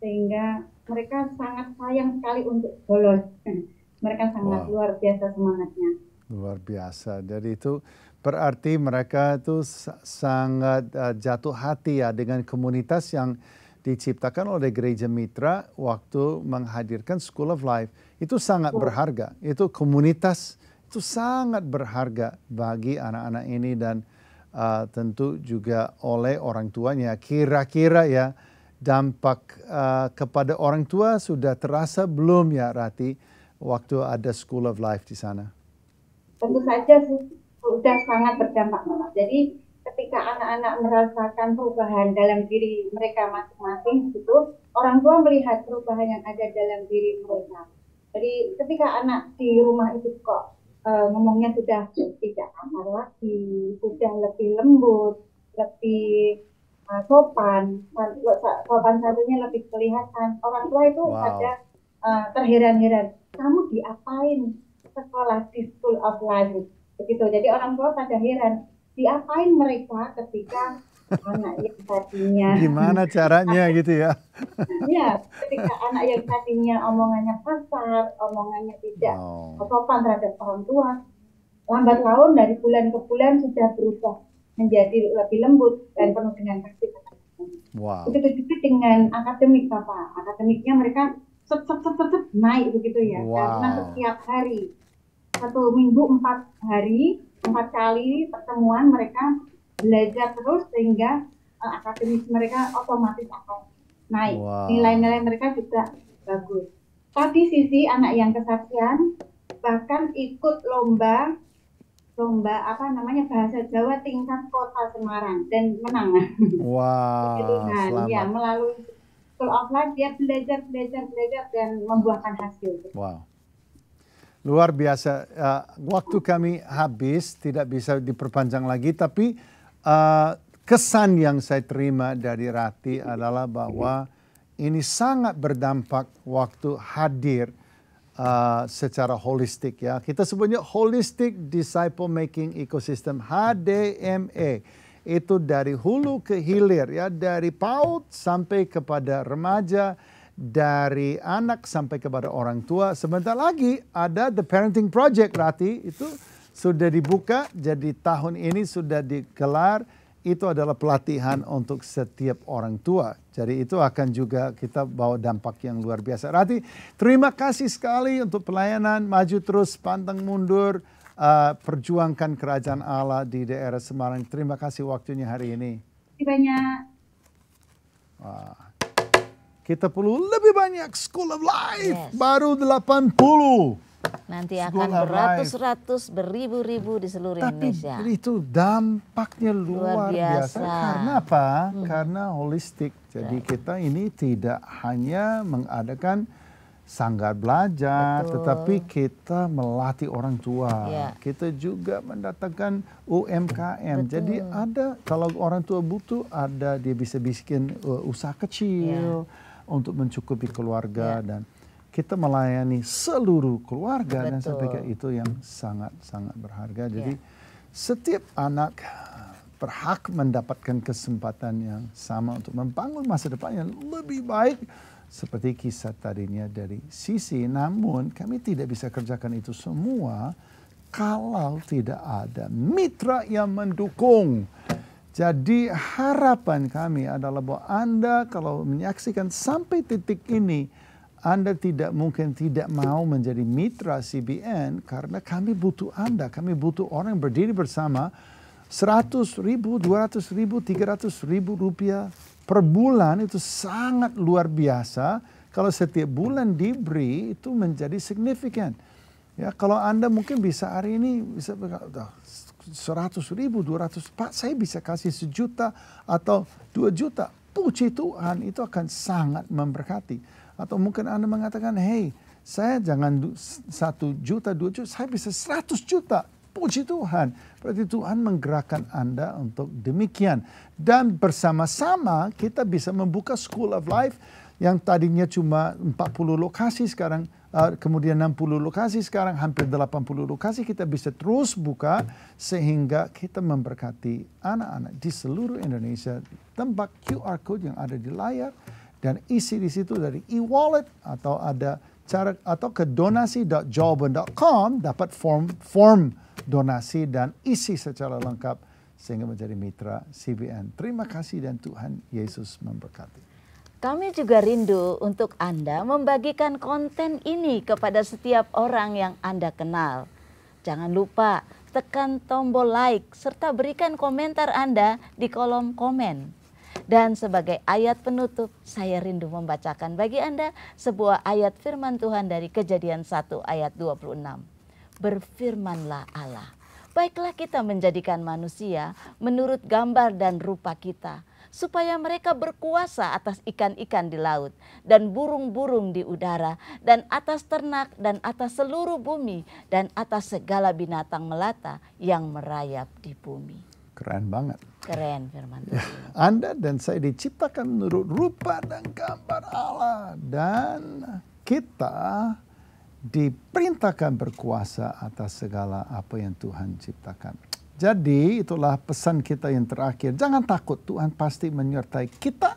sehingga mereka sangat sayang sekali untuk bolos. mereka sangat wow. luar biasa semangatnya. Luar biasa. Jadi itu berarti mereka itu sangat uh, jatuh hati ya dengan komunitas yang diciptakan oleh Gereja Mitra waktu menghadirkan School of Life. Itu sangat berharga. Itu komunitas itu sangat berharga bagi anak-anak ini dan uh, tentu juga oleh orang tuanya. Kira-kira ya dampak uh, kepada orang tua sudah terasa belum ya Rati waktu ada School of Life di sana? Tentu saja sudah sangat berdampak Mama. Jadi ketika anak-anak merasakan perubahan dalam diri mereka masing-masing gitu, orang tua melihat perubahan yang ada dalam diri mereka. Jadi ketika anak di rumah itu kok uh, ngomongnya sudah tidak kasar lagi, sudah lebih lembut, lebih uh, sopan, sopan satunya lebih kelihatan. Orang tua itu wow. ada uh, terheran-heran, kamu diapain sekolah di School of Life? Begitu. Jadi orang tua pada heran, diapain mereka ketika anak yang tadinya gimana caranya gitu ya Iya, ketika anak yang tadinya omongannya kasar omongannya tidak oh. sopan terhadap orang tua lambat laun dari bulan ke bulan sudah berubah menjadi lebih lembut dan penuh dengan kasih wow. begitu juga dengan akademik bapak akademiknya mereka sep sep sep sep, sep naik begitu ya wow. karena setiap hari satu minggu empat hari empat kali pertemuan mereka belajar terus sehingga uh, akademis mereka otomatis akan naik. Wow. Nilai-nilai mereka juga bagus. Tapi sisi anak yang kesaksian bahkan ikut lomba lomba apa namanya bahasa Jawa tingkat kota Semarang dan menang. Wah. Wow, nah, selamat. Ya melalui school of life dia belajar belajar belajar dan membuahkan hasil. Wow. Luar biasa. Uh, waktu kami habis, tidak bisa diperpanjang lagi. Tapi Eh, kesan yang saya terima dari Rati adalah bahwa ini sangat berdampak waktu hadir uh, secara holistik ya. Kita sebutnya holistic disciple making ecosystem HDMA. E. Itu dari hulu ke hilir ya, dari paut sampai kepada remaja, dari anak sampai kepada orang tua. Sebentar lagi ada The Parenting Project Rati itu sudah dibuka, jadi tahun ini sudah digelar. Itu adalah pelatihan untuk setiap orang tua. Jadi itu akan juga kita bawa dampak yang luar biasa. Rati, terima kasih sekali untuk pelayanan. Maju terus, pantang mundur. Uh, perjuangkan kerajaan Allah di daerah Semarang. Terima kasih waktunya hari ini. banyak. Wah. Kita perlu lebih banyak School of Life. Yes. Baru 80. Nanti akan beratus-ratus, beribu-ribu di seluruh Tapi Indonesia. Tapi itu dampaknya luar, luar biasa. biasa. Karena apa? Hmm. Karena holistik. Jadi kita ini tidak hanya mengadakan sanggar belajar, Betul. tetapi kita melatih orang tua. Ya. Kita juga mendatangkan UMKM. Betul. Jadi ada kalau orang tua butuh ada dia bisa bikin uh, usaha kecil ya. untuk mencukupi keluarga ya. dan kita melayani seluruh keluarga Betul. dan saya pikir itu yang sangat-sangat berharga. Ya. Jadi yeah. setiap anak eh, berhak mendapatkan kesempatan yang sama untuk membangun masa depan yang lebih baik seperti kisah tadinya dari sisi. Namun kami tidak bisa kerjakan itu semua kalau tidak ada mitra yang mendukung. Jadi harapan kami adalah bahwa Anda kalau menyaksikan sampai titik ini, anda tidak mungkin tidak mau menjadi mitra CBN karena kami butuh Anda. Kami butuh orang yang berdiri bersama 100 ribu, 200 ribu, 300 ribu rupiah per bulan itu sangat luar biasa. Kalau setiap bulan diberi itu menjadi signifikan. Ya, kalau Anda mungkin bisa hari ini bisa 100 ribu, 200, Pak saya bisa kasih sejuta atau dua juta. Puji Tuhan itu akan sangat memberkati. Atau mungkin Anda mengatakan, hey, saya jangan satu juta, dua juta, saya bisa seratus juta. Puji Tuhan. Berarti Tuhan menggerakkan Anda untuk demikian. Dan bersama-sama kita bisa membuka School of Life yang tadinya cuma 40 lokasi sekarang uh, kemudian 60 lokasi sekarang hampir 80 lokasi kita bisa terus buka sehingga kita memberkati anak-anak di seluruh Indonesia tembak QR code yang ada di layar dan isi di situ dari e-wallet atau ada cara atau ke donasi.jawaban.com dapat form form donasi dan isi secara lengkap sehingga menjadi mitra CBN. Terima kasih dan Tuhan Yesus memberkati. Kami juga rindu untuk Anda membagikan konten ini kepada setiap orang yang Anda kenal. Jangan lupa tekan tombol like serta berikan komentar Anda di kolom komen. Dan sebagai ayat penutup, saya rindu membacakan bagi Anda sebuah ayat firman Tuhan dari Kejadian 1 ayat 26. Berfirmanlah Allah. Baiklah kita menjadikan manusia menurut gambar dan rupa kita, supaya mereka berkuasa atas ikan-ikan di laut dan burung-burung di udara dan atas ternak dan atas seluruh bumi dan atas segala binatang melata yang merayap di bumi. Keren banget. Keren firman Ya, anda dan saya diciptakan menurut rupa dan gambar Allah. Dan kita diperintahkan berkuasa atas segala apa yang Tuhan ciptakan. Jadi itulah pesan kita yang terakhir. Jangan takut, Tuhan pasti menyertai kita.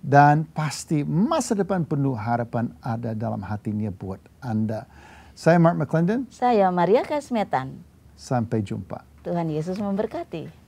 Dan pasti masa depan penuh harapan ada dalam hatinya buat Anda. Saya Mark McClendon. Saya Maria Kasmetan. Sampai jumpa. Tuhan Yesus memberkati.